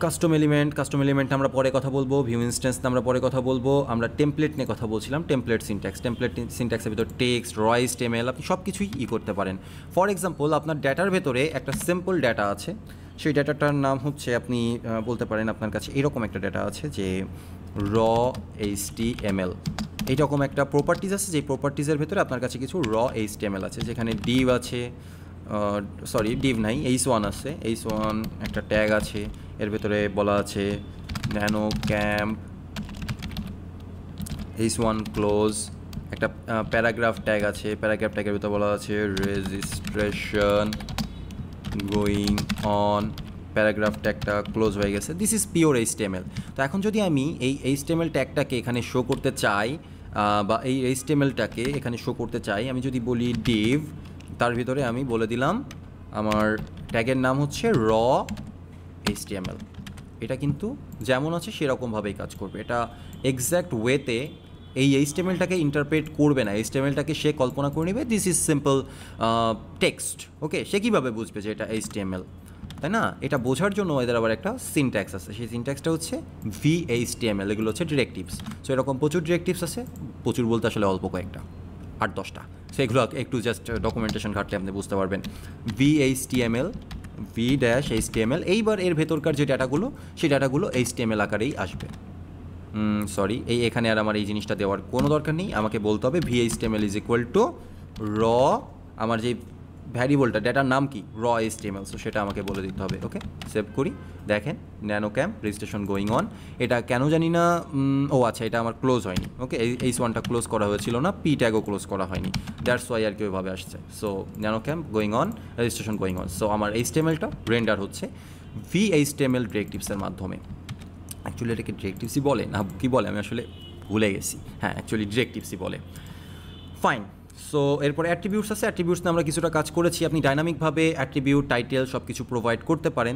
Speaker 1: কাস্টম এলিমেন্ট কাস্টম এলিমেন্ট আমরা পরে কথা বলবো ভিউ ইনস্টেন্স আমরা পরে কথা বলবো আমরা টেমপ্লেট নিয়ে কথা বলছিলাম টেমপ্লেট সিনট্যাক্স টেমপ্লেট সিনট্যাক্সের ভিতর টেক্সট রয়েস টেমেল আপনি সব কিছুই ই করতে পারেন ফর এক্সাম্পল আপনার ডেটার ভেতরে একটা সিম্পল ডেটা আছে সেই ডেটাটার নাম হচ্ছে আপনি বলতে পারেন আপনার কাছে এরকম একটা ডেটা আছে যে র এইচ টি এম এল এইরকম একটা প্রপার্টিজ আছে যে প্রপার্টিজের ভেতরে আপনার কাছে কিছু র এইচ টি এম এল আছে যেখানে ডিভ আছে সরি ডিভ নাই এইচ ওয়ান আছে এইচ ওয়ান একটা ট্যাগ আছে এর ভেতরে বলা আছে Nano Camp H one close একটা প্যারাগ্রাফ ট্যাগ আছে প্যারাগ্রাফ ট্যাগের ভিতরে বলা আছে রেজিস্ট্রেশন গোয়িং অন প্যারাগ্রাফ ট্যাগটা ক্লোজ হয়ে গেছে দিস ইজ পিওর টেমেল তো এখন যদি আমি এই টেমেল ট্যাগটাকে এখানে শো করতে চাই বা এই টেমেলটাকে এখানে শো করতে চাই আমি যদি বলি ডিভ তার ভিতরে আমি বলে দিলাম আমার ট্যাগের নাম হচ্ছে র এইচটিএমএল এটা কিন্তু যেমন আছে সেরকমভাবেই কাজ করবে এটা এক্স্যাক্ট ওয়েতে এই এইচটিএমএলটাকে ইন্টারপ্রেট করবে না এইচটিএমএলটাকে সে কল্পনা করে নেবে this is simple text okay সে কীভাবে বুঝবে যে এটা এইচটিএমএল তাই না এটা বোঝার জন্য এদের আবার একটা সিনট্যাক্স আছে সেই সিনট্যাক্সটা হচ্ছে ভি এইচ এগুলো হচ্ছে ডিরেক্টিভস সো এরকম প্রচুর ডিরেক্টিভস আছে প্রচুর বলতে আসলে অল্প কয়েকটা আট দশটা সো এগুলো একটু জাস্ট ডকুমেন্টেশন uh, ঘাটলে আপনি বুঝতে পারবেন L V dash H L এইবার এর ভেতরকার যে ডাটাগুলো সেই ডাটাগুলো এইচ এল আকারেই আসবে সরি এই এখানে আর আমার এই জিনিসটা দেওয়ার কোনো দরকার নেই আমাকে বলতে হবে v v HTML is equal to র আমার যে ভ্যারিবলটা ডেটার নাম কি র এসটিএমএল সো সেটা আমাকে বলে দিতে হবে ওকে সেভ করি দেখেন Nano Camp registration going on এটা কেন জানি না ও আচ্ছা এটা আমার ক্লোজ হয়নি ওকে এই ওয়ানটা ক্লোজ করা হয়েছিল না পি ট্যাগও ক্লোজ করা হয়নি দ্যাটস ওয়াই আর কি ওইভাবে আসছে so Nano Camp going on registration going on so আমার এইচটিএমএলটা রেন্ডার হচ্ছে ভি এইচটিএমএল ডিরেক্টিভসের মাধ্যমে অ্যাকচুয়ালি এটাকে ডিরেক্টিভসই বলে না কি বলে আমি আসলে ভুলে গেছি হ্যাঁ অ্যাকচুয়ালি ডিরেক্টিভসই বলে ফাইন সো এরপর অ্যাট্রিবিউটস আছে অ্যাট্রিবিউটস আমরা কিছুটা কাজ করেছি আপনি ডাইনামিকভাবে অ্যাট্রিবিউট টাইটেল সব কিছু প্রোভাইড করতে পারেন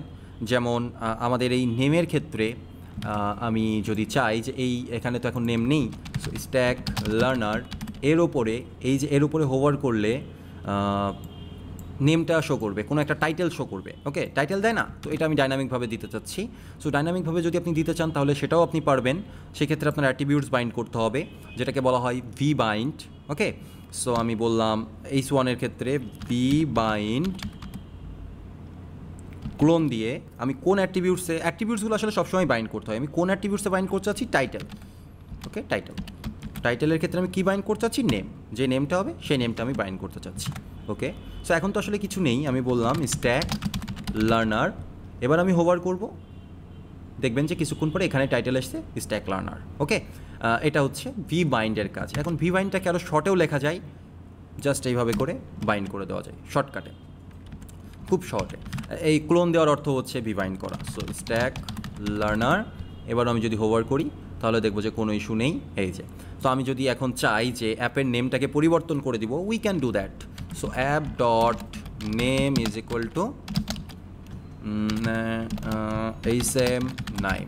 Speaker 1: যেমন আমাদের এই নেমের ক্ষেত্রে আমি যদি চাই যে এই এখানে তো এখন নেম নেই সো স্ট্যাক লার্নার এর ওপরে এই যে এর ওপরে হোভার করলে নেমটা শো করবে কোনো একটা টাইটেল শো করবে ওকে টাইটেল দেয় না তো এটা আমি ডাইনামিকভাবে দিতে চাচ্ছি সো ডাইনামিকভাবে যদি আপনি দিতে চান তাহলে সেটাও আপনি পারবেন সেক্ষেত্রে আপনার অ্যাট্রিবিউটস বাইন্ড করতে হবে যেটাকে বলা হয় ভি বাইন্ড ওকে সো আমি বললাম এইচ ওয়ানের ক্ষেত্রে বি বাইন্ড ক্লোন দিয়ে আমি কোন অ্যাট্রিবিউটসে অ্যাট্রিবিউটসগুলো আসলে সবসময় বাইন্ড করতে হয় আমি কোন অ্যাট্রিবিউটসে বাইন্ড করতে চাচ্ছি টাইটেল ওকে টাইটেল টাইটেলের ক্ষেত্রে আমি কী বাইন্ড করতে চাচ্ছি নেম যে নেমটা হবে সেই নেমটা আমি বাইন্ড করতে চাচ্ছি ওকে সো এখন তো আসলে কিছু নেই আমি বললাম স্ট্যাক লার্নার এবার আমি হোভার করব দেখবেন যে কিছুক্ষণ পরে এখানে টাইটেল আসছে স্ট্যাক লার্নার ওকে এটা হচ্ছে ভি বাইন্ডের কাজ এখন ভি বাইন্ডটাকে আরও শর্টেও লেখা যায় জাস্ট এইভাবে করে বাইন্ড করে দেওয়া যায় শর্টকাটে খুব শর্টে এই ক্লোন দেওয়ার অর্থ হচ্ছে ভি বাইন্ড করা সো স্ট্যাক লার্নার এবার আমি যদি হোভার করি তাহলে দেখবো যে কোনো ইস্যু নেই এই যে তো আমি যদি এখন চাই যে অ্যাপের নেমটাকে পরিবর্তন করে দিব we can do that so app dot name is equal to H M nine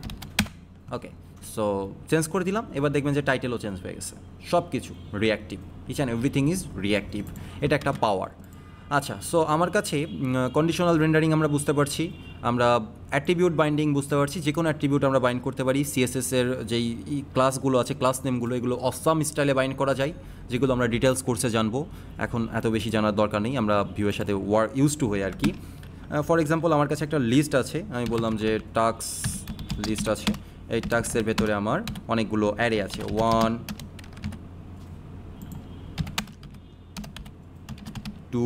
Speaker 1: okay so change করে দিলাম এবার দেখবেন যে টাইটেলও চেঞ্জ হয়ে গেছে সব কিছু reactive each and everything is reactive এটা একটা পাওয়ার আচ্ছা সো আমার কাছে কন্ডিশনাল রেন্ডারিং আমরা বুঝতে পারছি আমরা অ্যাট্রিবিউট বাইন্ডিং বুঝতে পারছি যে কোনো অ্যাট্রিবিউট আমরা বাইন্ড করতে পারি এর যেই ক্লাসগুলো আছে ক্লাস নেমগুলো এগুলো অসাম স্টাইলে বাইন্ড করা যায় যেগুলো আমরা ডিটেলস কোর্সে জানবো এখন এত বেশি জানার দরকার নেই আমরা ভিউয়ের সাথে ওয়ার ইউজ টু হয়ে আর কি ফর এক্সাম্পল আমার কাছে একটা লিস্ট আছে আমি বললাম যে টাস্ক লিস্ট আছে এই টাক্সের ভেতরে আমার অনেকগুলো অ্যারে আছে ওয়ান টু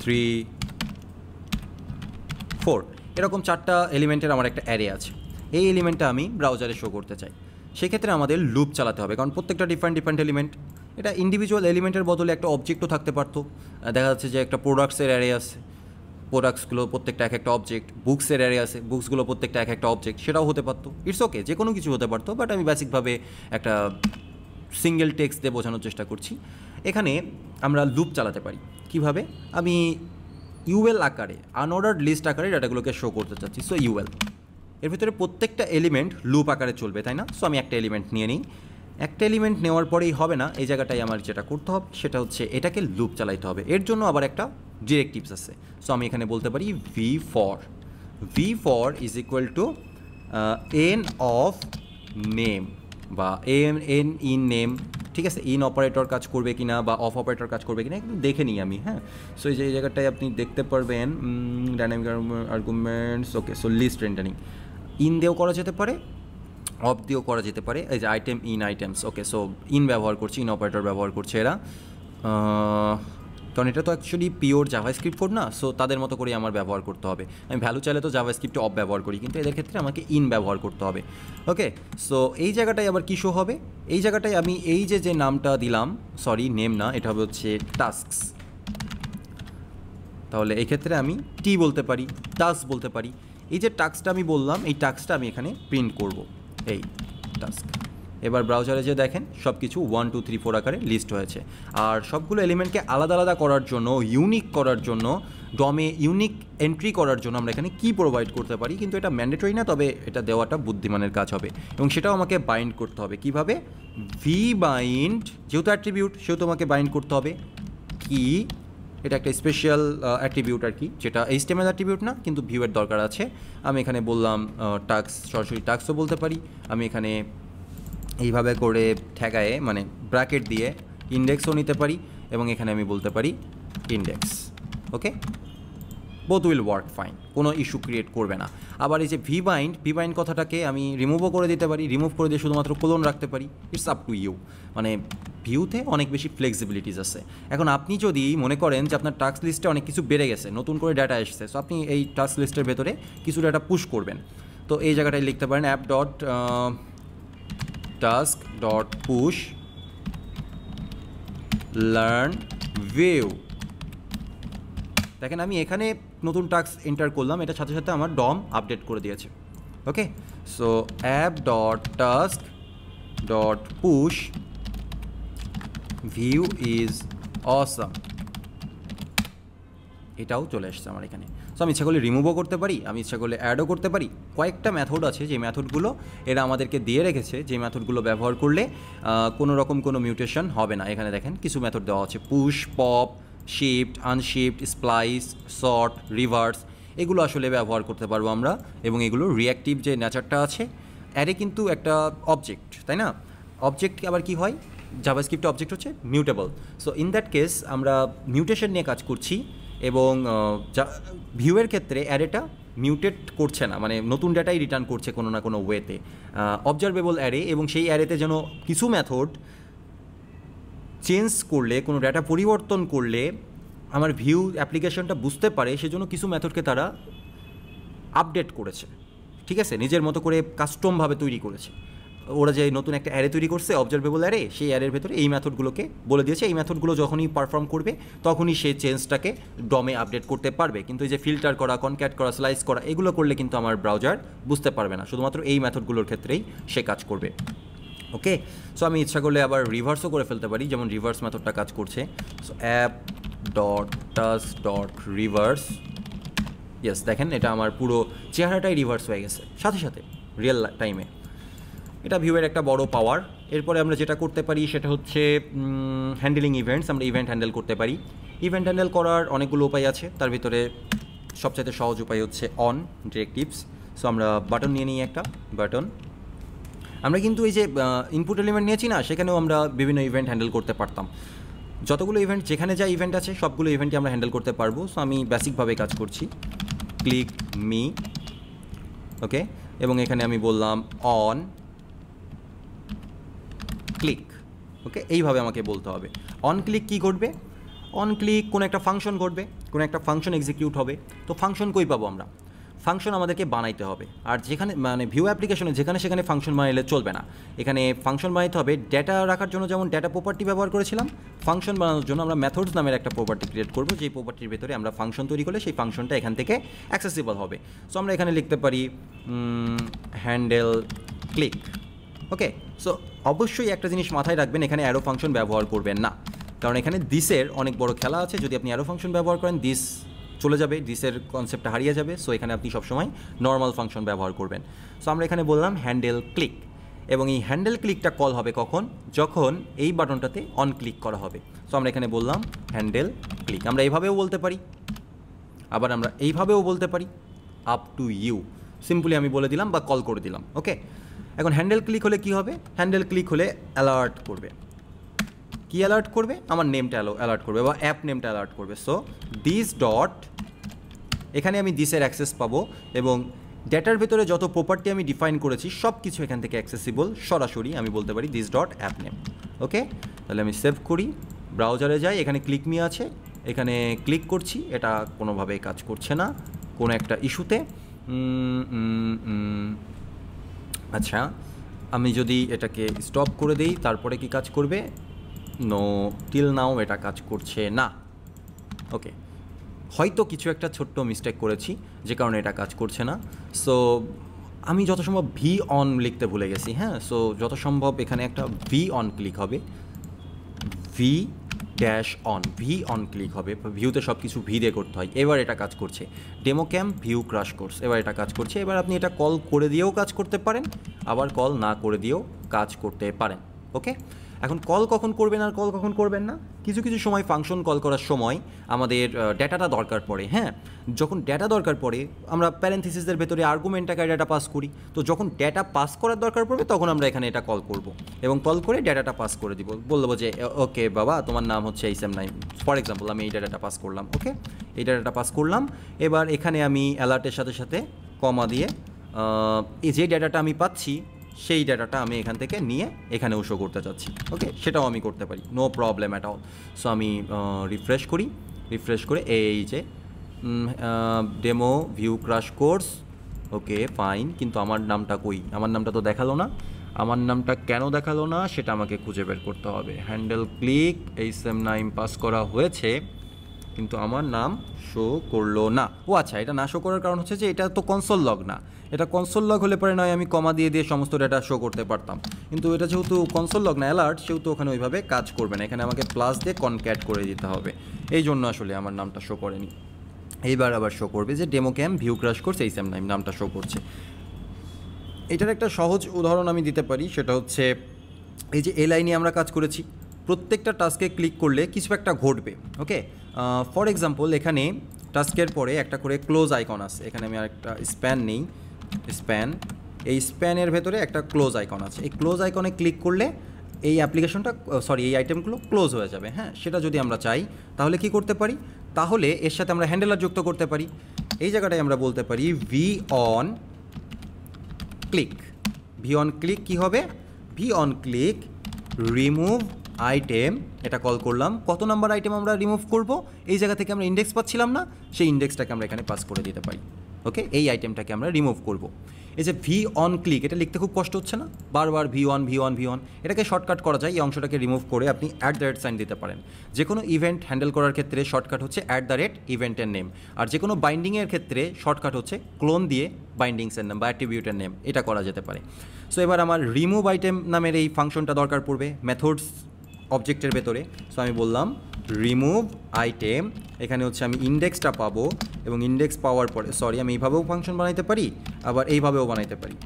Speaker 1: থ্রি ফোর এরকম চারটা এলিমেন্টের আমার একটা অ্যারে আছে এই এলিমেন্টটা আমি ব্রাউজারে শো করতে চাই সেক্ষেত্রে আমাদের লুপ চালাতে হবে কারণ প্রত্যেকটা ডিফারেন্ট ডিফারেন্ট এলিমেন্ট এটা ইন্ডিভিজুয়াল এলিমেন্টের বদলে একটা অবজেক্টও থাকতে পারতো দেখা যাচ্ছে যে একটা প্রোডাক্টসের অ্যারে আছে প্রোডাক্টসগুলো প্রত্যেকটা এক একটা অবজেক্ট বুকসের অ্যারে আছে বুকসগুলো প্রত্যেকটা এক একটা অবজেক্ট সেটাও হতে পারতো ইটস ওকে যে কোনো কিছু হতে পারতো বাট আমি বেসিকভাবে একটা সিঙ্গেল টেক্সট দিয়ে বোঝানোর চেষ্টা করছি এখানে আমরা লুপ চালাতে পারি কিভাবে আমি ইউএল আকারে আনঅর্ডার্ড লিস্ট আকারে ডাটাগুলোকে শো করতে চাচ্ছি সো ইউএল এর ভিতরে প্রত্যেকটা এলিমেন্ট লুপ আকারে চলবে তাই না সো আমি একটা এলিমেন্ট নিয়ে নিই একটা এলিমেন্ট নেওয়ার পরেই হবে না এই জায়গাটাই আমার যেটা করতে হবে সেটা হচ্ছে এটাকে লুপ চালাইতে হবে এর জন্য আবার একটা ডিরেক্টিভস আছে সো আমি এখানে বলতে পারি v for v for is equal to N of name বা এন এন ইন নেম ঠিক আছে ইন অপারেটর কাজ করবে কি না বা অফ অপারেটর কাজ করবে কি না একটু দেখে নিই আমি হ্যাঁ সো এই যে এই জায়গাটায় আপনি দেখতে পারবেন dynamic arguments okay so list rendering in দিয়েও করা যেতে পারে অফ দিয়েও করা যেতে পারে এই যে item in items okay so in ব্যবহার করছে ইন অপারেটর ব্যবহার করছে এরা কারণ এটা তো actually pure JavaScript code না সো তাদের মতো করে আমার ব্যবহার করতে হবে আমি ভ্যালু চাইলে তো জাভাস্ক্রিপ্টে অফ ব্যবহার করি কিন্তু এদের ক্ষেত্রে আমাকে ইন ব্যবহার করতে হবে ওকে সো এই জায়গাটায় আবার কী শো হবে এই জায়গাটায় আমি এই যে যে নামটা দিলাম সরি নেম না এটা হবে হচ্ছে টাস্কস তাহলে এক্ষেত্রে আমি টি বলতে পারি টাস্ক বলতে পারি এই যে টাস্কটা আমি বললাম এই টাস্কটা আমি এখানে প্রিন্ট করবো এই টাস্ক এবার ব্রাউজারে যে দেখেন সব কিছু ওয়ান টু থ্রি ফোর আকারে লিস্ট হয়েছে আর সবগুলো এলিমেন্টকে আলাদা আলাদা করার জন্য ইউনিক করার জন্য ডমে ইউনিক এন্ট্রি করার জন্য আমরা এখানে কি প্রোভাইড করতে পারি কিন্তু এটা ম্যান্ডেটরি না তবে এটা দেওয়াটা বুদ্ধিমানের কাজ হবে এবং সেটাও আমাকে বাইন্ড করতে হবে কিভাবে ভি বাইন্ড যেহেতু অ্যাট্রিবিউট সেহেতু আমাকে বাইন্ড করতে হবে কি এটা একটা স্পেশাল অ্যাট্রিবিউট আর কি যেটা এইচটিএমএল অ্যাট্রিবিউট না কিন্তু ভিউয়ের দরকার আছে আমি এখানে বললাম টাক্স সরাসরি টাক্সও বলতে পারি আমি এখানে এইভাবে করে ঠেকায়ে মানে ব্র্যাকেট দিয়ে ইন্ডেক্সও নিতে পারি এবং এখানে আমি বলতে পারি index okay both will work fine কোনো ইস্যু ক্রিয়েট করবে না আবার এই যে ভি বাইন্ড ভি বাইন্ড কথাটাকে আমি রিমুভও করে দিতে পারি রিমুভ করে দিয়ে শুধুমাত্র কোলন রাখতে পারি ইটস আপ টু ইউ মানে ভিউতে অনেক বেশি ফ্লেক্সিবিলিটিস আছে এখন আপনি যদি মনে করেন যে আপনার টাস্ক লিস্টে অনেক কিছু বেড়ে গেছে নতুন করে ডাটা এসেছে সো আপনি এই টাস্ক লিস্টের ভেতরে কিছু ডাটা পুশ করবেন তো এই জায়গাটায় লিখতে পারেন app dot task dot push learn Vue দেখেন আমি এখানে নতুন টাস্ক এন্টার করলাম এটা সাথে সাথে আমার ডম আপডেট করে দিয়েছে okay so app dot task dot push Vue is awesome এটাও চলে এসছে আমার এখানে সো আমি ইচ্ছা করলে রিমুভও করতে পারি আমি ইচ্ছা করলে অ্যাডও করতে পারি কয়েকটা মেথড আছে যে মেথডগুলো এরা আমাদেরকে দিয়ে রেখেছে যে মেথডগুলো ব্যবহার করলে কোনো রকম কোনো মিউটেশন হবে না এখানে দেখেন কিছু মেথড দেওয়া আছে push pop shift unshift splice sort reverse এগুলো আসলে ব্যবহার করতে পারবো আমরা এবং এগুলো রিয়াক্টিভ যে নেচারটা আছে অ্যারে কিন্তু একটা অবজেক্ট তাই না অবজেক্ট আবার কি হয় জাভাস্ক্রিপ্ট অবজেক্ট হচ্ছে mutable so in that case আমরা মিউটেশন নিয়ে কাজ করছি এবং ভিউয়ের ক্ষেত্রে অ্যারেটা মিউটেট করছে না মানে নতুন ডাটাই রিটার্ন করছে কোনো না কোনো ওয়েতে অবজারভেবল অ্যারে এবং সেই অ্যারেতে যেন কিছু মেথড চেঞ্জ করলে কোনো ডেটা পরিবর্তন করলে আমার ভিউ অ্যাপ্লিকেশনটা বুঝতে পারে সেজন্য কিছু মেথডকে তারা আপডেট করেছে ঠিক আছে নিজের মতো করে কাস্টমভাবে তৈরি করেছে ওরা যে নতুন একটা অ্যারে তৈরি করছে অবজারভেবল অ্যারে সেই অ্যারের ভেতরে এই মেথডগুলোকে বলে দিয়েছে এই মেথডগুলো যখনই পারফর্ম করবে তখনই সেই চেঞ্জটাকে ডমে আপডেট করতে পারবে কিন্তু এই যে ফিল্টার করা কনক্যাট করা স্লাইস করা এগুলো করলে কিন্তু আমার ব্রাউজার বুঝতে পারবে না শুধুমাত্র এই মেথডগুলোর ক্ষেত্রেই সে কাজ করবে ওকে সো আমি ইচ্ছা করলে আবার রিভার্সও করে ফেলতে পারি যেমন রিভার্স মেথডটা কাজ করছে so app dot task dot reverse yes দেখেন এটা আমার পুরো চেহারাটাই রিভার্স হয়ে গেছে সাথে সাথে রিয়েল টাইমে এটা ভিউয়ের একটা বড় পাওয়ার এরপরে আমরা যেটা করতে পারি সেটা হচ্ছে হ্যান্ডেলিং ইভেন্টস আমরা ইভেন্ট হ্যান্ডেল করতে পারি ইভেন্ট হ্যান্ডেল করার অনেকগুলো উপায় আছে তার ভিতরে সবচাইতে সহজ উপায় হচ্ছে অন ডিরেক্টিভস সো আমরা বাটন নিয়ে নিই একটা বাটন আমরা কিন্তু এই যে ইনপুট এলিমেন্ট নিয়েছি না সেখানেও আমরা বিভিন্ন ইভেন্ট হ্যান্ডেল করতে পারতাম যতগুলো ইভেন্ট যেখানে যা ইভেন্ট আছে সবগুলো ইভেন্টই আমরা হ্যান্ডেল করতে পারবো সো আমি বেসিকভাবে কাজ করছি ক্লিক মি ওকে এবং এখানে আমি বললাম অন ক্লিক ওকে এইভাবে আমাকে বলতে হবে অন ক্লিক কী ঘটবে অন ক্লিক কোনো একটা ফাংশন ঘটবে কোনো একটা ফাংশন এক্সিকিউট হবে তো ফাংশন কই পাবো আমরা ফাংশন আমাদেরকে বানাইতে হবে আর যেখানে মানে ভিউ অ্যাপ্লিকেশনে যেখানে সেখানে ফাংশন বানাইলে চলবে না এখানে ফাংশন বানাইতে হবে ডেটা রাখার জন্য যেমন ডেটা প্রপার্টি ব্যবহার করেছিলাম ফাংশন বানানোর জন্য আমরা মেথডস নামের একটা প্রপার্টি ক্রিয়েট করবো যেই প্রপার্টির ভেতরে আমরা ফাংশন তৈরি করলে সেই ফাংশনটা এখান থেকে অ্যাক্সেসিবল হবে সো আমরা এখানে লিখতে পারি হ্যান্ডেল ক্লিক ওকে সো অবশ্যই একটা জিনিস মাথায় রাখবেন এখানে অ্যারো ফাংশন ব্যবহার করবেন না কারণ এখানে দিসের অনেক বড় খেলা আছে যদি আপনি অ্যারো ফাংশন ব্যবহার করেন দিস চলে যাবে ডিসের কনসেপ্টটা হারিয়ে যাবে সো এখানে আপনি সবসময় নর্মাল ফাংশন ব্যবহার করবেন সো আমরা এখানে বললাম হ্যান্ডেল ক্লিক এবং এই হ্যান্ডেল ক্লিকটা কল হবে কখন যখন এই বাটনটাতে অন ক্লিক করা হবে সো আমরা এখানে বললাম হ্যান্ডেল ক্লিক আমরা এইভাবেও বলতে পারি আবার আমরা এইভাবেও বলতে পারি আপ টু ইউ সিম্পলি আমি বলে দিলাম বা কল করে দিলাম ওকে এখন হ্যান্ডেল ক্লিক হলে কি হবে হ্যান্ডেল ক্লিক হলে অ্যালার্ট করবে কি অ্যালার্ট করবে আমার নেমটা অ্যালার্ট করবে বা অ্যাপ নেমটা অ্যালার্ট করবে সো দিস ডট এখানে আমি দিসের অ্যাক্সেস পাবো এবং ডেটার ভেতরে যত প্রপার্টি আমি ডিফাইন করেছি সব কিছু এখান থেকে অ্যাক্সেসিবল সরাসরি আমি বলতে পারি this dot app name okay তাহলে আমি সেভ করি ব্রাউজারে যাই এখানে ক্লিক মি আছে এখানে ক্লিক করছি এটা কোনোভাবে কাজ করছে না কোনো একটা ইস্যুতে আচ্ছা আমি যদি এটাকে স্টপ করে দেই তারপরে কি কাজ করবে নো টিল নাও এটা কাজ করছে না ওকে হয়তো কিছু একটা ছোট্ট মিস্টেক করেছি যে কারণে এটা কাজ করছে না সো আমি যত সম্ভব ভি অন লিখতে ভুলে গেছি হ্যাঁ সো যত সম্ভব এখানে একটা ভি অন ক্লিক হবে V dash on V on click হবে ভিউতে সব কিছু ভি দিয়ে করতে হয় এবার এটা কাজ করছে demo camp Vue crash course এবার এটা কাজ করছে এবার আপনি এটা কল করে দিয়েও কাজ করতে পারেন আবার কল না করে দিয়েও কাজ করতে পারেন ওকে এখন কল কখন করবেন আর কল কখন করবেন না কিছু কিছু সময় ফাংশন কল করার সময় আমাদের ডেটাটা দরকার পড়ে হ্যাঁ যখন ডেটা দরকার পড়ে আমরা প্যারেন্থিসিসের ভেতরে আর্গুমেন্ট আকারে ডেটা পাস করি তো যখন ডেটা পাস করার দরকার পড়বে তখন আমরা এখানে এটা কল করব এবং কল করে ডেটাটা পাস করে দিব বলবো যে ওকে বাবা তোমার নাম হচ্ছে এইসএম নাইন ফর এক্সাম্পল আমি এই ডেটাটা পাস করলাম ওকে এই ডেটাটা পাস করলাম এবার এখানে আমি অ্যালার্টের সাথে সাথে কমা দিয়ে এই যে ডেটাটা আমি পাচ্ছি সেই ডাটাটা আমি এখান থেকে নিয়ে এখানে শো করতে চাচ্ছি ওকে সেটাও আমি করতে পারি no problem at all so আমি রিফ্রেশ করি রিফ্রেশ করে এই যে demo Vue crash course okay fine কিন্তু আমার নামটা কই আমার নামটা তো দেখালো না আমার নামটা কেন দেখালো না সেটা আমাকে খুঁজে বের করতে হবে হ্যান্ডেল ক্লিক এই সেম নাইম পাস করা হয়েছে কিন্তু আমার নাম শো করলো না ও আচ্ছা এটা না শো করার কারণ হচ্ছে যে এটা তো কনসোল লগ না এটা কনসোল লগ হলে পরে নয় আমি কমা দিয়ে দিয়ে সমস্ত ডেটা শো করতে পারতাম কিন্তু এটা যেহেতু কনসোল লগ না অ্যালার্ট সেহেতু ওখানে ওইভাবে কাজ করবে না এখানে আমাকে প্লাস দিয়ে কনক্যাট করে দিতে হবে এই জন্য আসলে আমার নামটা শো করেনি এইবার আবার শো করবে যে ডেমো ক্যাম ভিউ ক্রাশ করছে এই স্যাম নামটা শো করছে এটার একটা সহজ উদাহরণ আমি দিতে পারি সেটা হচ্ছে এই যে এ লাইনে আমরা কাজ করেছি প্রত্যেকটা টাস্কে ক্লিক করলে কিছু একটা ঘটবে ওকে ফর এক্সাম্পল এখানে টাস্কের পরে একটা করে ক্লোজ আইকন আছে এখানে আমি আরেকটা স্প্যান নেই স্প্যান এই স্প্যানের ভেতরে একটা ক্লোজ আইকন আছে এই ক্লোজ আইকনে ক্লিক করলে এই অ্যাপ্লিকেশনটা সরি এই আইটেমগুলো ক্লোজ হয়ে যাবে হ্যাঁ সেটা যদি আমরা চাই তাহলে কি করতে পারি তাহলে এর সাথে আমরা হ্যান্ডেলার যুক্ত করতে পারি এই জায়গাটায় আমরা বলতে পারি V on click V on click কি হবে V on click remove item এটা কল করলাম কত নাম্বার আইটেম আমরা রিমুভ করব এই জায়গা থেকে আমরা ইন্ডেক্স পাচ্ছিলাম না সেই ইন্ডেক্সটাকে আমরা এখানে পাস করে দিতে পারি ওকে এই আইটেমটাকে আমরা রিমুভ করব এই যে ভি অন ক্লিক এটা লিখতে খুব কষ্ট হচ্ছে না বারবার V on V on V on এটাকে শর্টকাট করা যায় এই অংশটাকে রিমুভ করে আপনি অ্যাট দ্য রেট সাইন দিতে পারেন যে কোনো ইভেন্ট হ্যান্ডেল করার ক্ষেত্রে শর্টকাট হচ্ছে অ্যাট দ্য রেট ইভেন্টের নেম আর যে কোনো বাইন্ডিংয়ের ক্ষেত্রে শর্টকাট হচ্ছে ক্লোন দিয়ে বাইন্ডিংসের নেম বা অ্যাট্রিবিউটের নেম এটা করা যেতে পারে সো এবার আমার রিমুভ আইটেম নামের এই ফাংশনটা দরকার পড়বে মেথডস অবজেক্টের ভেতরে সো আমি বললাম রিমুভ আইটেম এখানে হচ্ছে আমি ইন্ডেক্সটা পাবো এবং ইন্ডেক্স পাওয়ার পরে সরি আমি এইভাবেও ফাংশন বানাইতে পারি আবার এইভাবেও বানাইতে পারি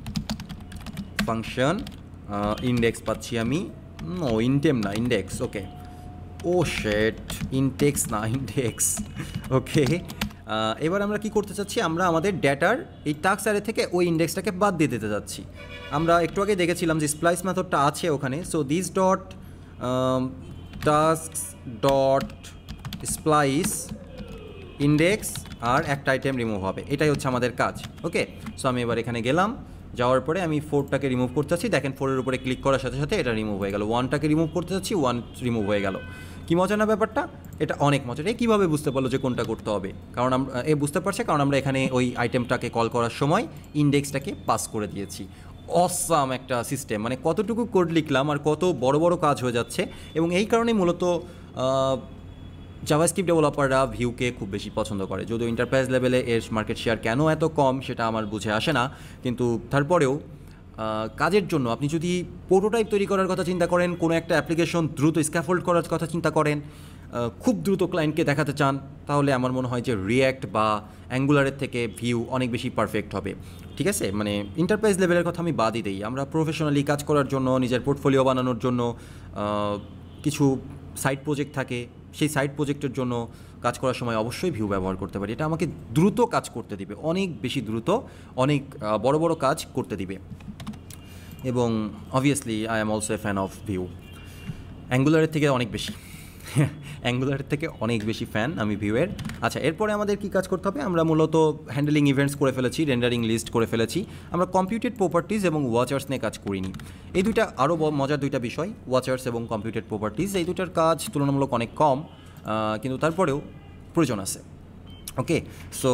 Speaker 1: ফাংশন ইন্ডেক্স পাচ্ছি আমি ও ইনটেম না ইন্ডেক্স ওকে ও শেট ইনটেক্স না ইনডেক্স ওকে এবার আমরা কি করতে চাচ্ছি আমরা আমাদের ডেটার এই টাক্স অ্যারে থেকে ওই ইন্ডেক্সটাকে বাদ দিয়ে দিতে যাচ্ছি আমরা একটু আগে দেখেছিলাম যে স্প্লাইস মেথডটা আছে ওখানে so this dot tasks dot splice index আর একটা আইটেম রিমুভ হবে এটাই হচ্ছে আমাদের কাজ ওকে সো আমি এবার এখানে গেলাম যাওয়ার পরে আমি ফোরটাকে রিমুভ করতে চাচ্ছি দেখেন ফোরের উপরে ক্লিক করার সাথে সাথে এটা রিমুভ হয়ে গেল ওয়ানটাকে রিমুভ করতে চাচ্ছি ওয়ান রিমুভ হয়ে গেল কী মজা না ব্যাপারটা এটা অনেক মজার এটা কীভাবে বুঝতে পারলো যে কোনটা করতে হবে কারণ আমরা এ বুঝতে পারছে কারণ আমরা এখানে ওই আইটেমটাকে কল করার সময় ইন্ডেক্সটাকে পাস করে দিয়েছি অসাম একটা সিস্টেম মানে কতটুকু কোড লিখলাম আর কত বড় বড় কাজ হয়ে যাচ্ছে এবং এই কারণে মূলত জাভাস্ক্রিপ্ট ডেভেলপাররা ভিউকে খুব বেশি পছন্দ করে যদিও ইন্টারপ্রাইজ লেভেলে এর মার্কেট শেয়ার কেন এত কম সেটা আমার বুঝে আসে না কিন্তু তারপরেও কাজের জন্য আপনি যদি প্রোটোটাইপ তৈরি করার কথা চিন্তা করেন কোনো একটা অ্যাপ্লিকেশন দ্রুত স্ক্যাফোল্ড করার কথা চিন্তা করেন খুব দ্রুত ক্লায়েন্টকে দেখাতে চান তাহলে আমার মনে হয় যে রিয়্যাক্ট বা অ্যাঙ্গুলারের থেকে ভিউ অনেক বেশি পারফেক্ট হবে ঠিক আছে মানে ইন্টারপ্রাইজ লেভেলের কথা আমি বাদই দিই আমরা প্রফেশনালি কাজ করার জন্য নিজের পোর্টফোলিও বানানোর জন্য কিছু সাইড প্রজেক্ট থাকে সেই সাইড প্রজেক্টের জন্য কাজ করার সময় অবশ্যই ভিউ ব্যবহার করতে পারি এটা আমাকে দ্রুত কাজ করতে দিবে অনেক বেশি দ্রুত অনেক বড় বড় কাজ করতে দিবে এবং obviously I am also a fan of Vue অ্যাঙ্গুলারের থেকে অনেক বেশি অ্যাঙ্গুলার থেকে অনেক বেশি ফ্যান আমি ভিউয়ের আচ্ছা এরপরে আমাদের কি কাজ করতে হবে আমরা মূলত হ্যান্ডেলিং ইভেন্টস করে ফেলেছি রেন্ডারিং লিস্ট করে ফেলেছি আমরা কম্পিউটেড প্রপার্টিজ এবং ওয়াচার্স নিয়ে কাজ করিনি এই দুইটা আরও মজার দুইটা বিষয় ওয়াচার্স এবং কম্পিউটেড প্রপার্টিজ এই দুটার কাজ তুলনামূলক অনেক কম কিন্তু তারপরেও প্রয়োজন আছে ওকে সো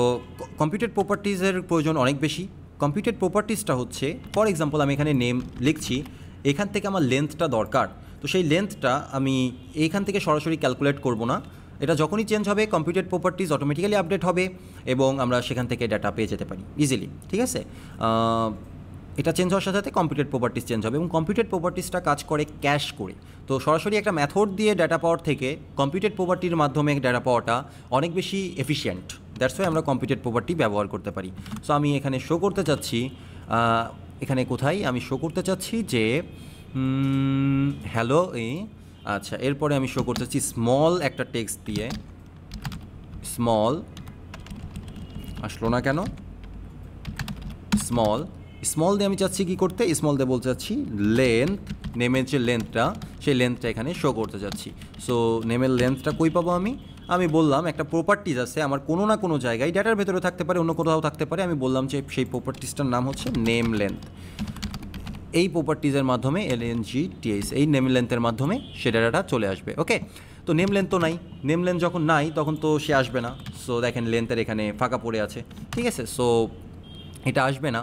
Speaker 1: কম্পিউটেড প্রপার্টিজের প্রয়োজন অনেক বেশি কম্পিউটেড প্রপার্টিজটা হচ্ছে ফর এক্সাম্পল আমি এখানে নেম লিখছি এখান থেকে আমার লেন্থটা দরকার তো সেই লেন্থটা আমি এইখান থেকে সরাসরি ক্যালকুলেট করব না এটা যখনই চেঞ্জ হবে কম্পিউটার প্রপার্টিজ অটোমেটিক্যালি আপডেট হবে এবং আমরা সেখান থেকে ডাটা পেয়ে যেতে পারি ইজিলি ঠিক আছে এটা চেঞ্জ হওয়ার সাথে সাথে কম্পিউটার প্রপার্টিস চেঞ্জ হবে এবং কম্পিউটার প্রপার্টিসটা কাজ করে ক্যাশ করে তো সরাসরি একটা মেথড দিয়ে ডাটা পাওয়ার থেকে কম্পিউটার প্রপার্টির মাধ্যমে ডাটা পাওয়াটা অনেক বেশি এফিশিয়েন্ট দ্যাটস ওয়াই আমরা কম্পিউটার প্রপার্টি ব্যবহার করতে পারি সো আমি এখানে শো করতে চাচ্ছি এখানে কোথায় আমি শো করতে চাচ্ছি যে হ্যালো এই আচ্ছা এরপরে আমি শো করতে চাচ্ছি স্মল একটা টেক্সট দিয়ে স্মল আসলো না কেন স্মল স্মল দিয়ে আমি চাচ্ছি কি করতে স্মল দিয়ে বলতে চাচ্ছি লেন্থ নেমের যে লেন্থটা সেই লেন্থটা এখানে শো করতে চাচ্ছি সো নেমের লেন্থটা কই পাবো আমি আমি বললাম একটা প্রপার্টিজ আছে আমার কোনো না কোনো জায়গায় ডেটার ভেতরে থাকতে পারে অন্য কোথাও থাকতে পারে আমি বললাম যে সেই প্রপার্টিজটার নাম হচ্ছে নেম লেন্থ এই প্রপার্টিজের মাধ্যমে এল এন জি টিএস এই নেম লেন্থের মাধ্যমে সে ডেটাটা চলে আসবে ওকে তো নেম লেন্থ তো নাই নেম লেন্থ যখন নাই তখন তো সে আসবে না সো দেখেন লেন্থের এখানে ফাঁকা পড়ে আছে ঠিক আছে সো এটা আসবে না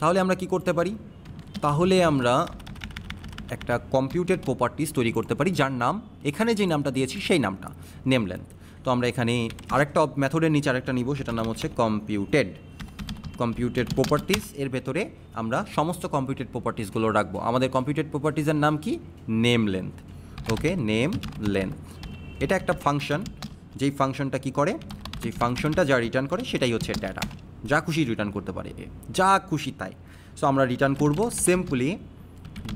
Speaker 1: তাহলে আমরা কি করতে পারি তাহলে আমরা একটা কম্পিউটেড প্রপার্টিস তৈরি করতে পারি যার নাম এখানে যে নামটা দিয়েছি সেই নামটা নেম লেন্থ তো আমরা এখানে আরেকটা মেথডের নিচে আরেকটা নিব সেটার নাম হচ্ছে কম্পিউটেড কম্পিউটেড প্রপার্টিস এর ভেতরে আমরা সমস্ত কম্পিউটেড প্রপার্টিসগুলো রাখবো আমাদের কম্পিউটেড প্রপার্টিসের নাম কি name length okay name length এটা একটা ফাংশন যেই ফাংশনটা কি করে যে ফাংশনটা যা রিটার্ন করে সেটাই হচ্ছে ডেটা যা খুশি রিটার্ন করতে পারে যা খুশি তাই সো আমরা রিটার্ন করব simply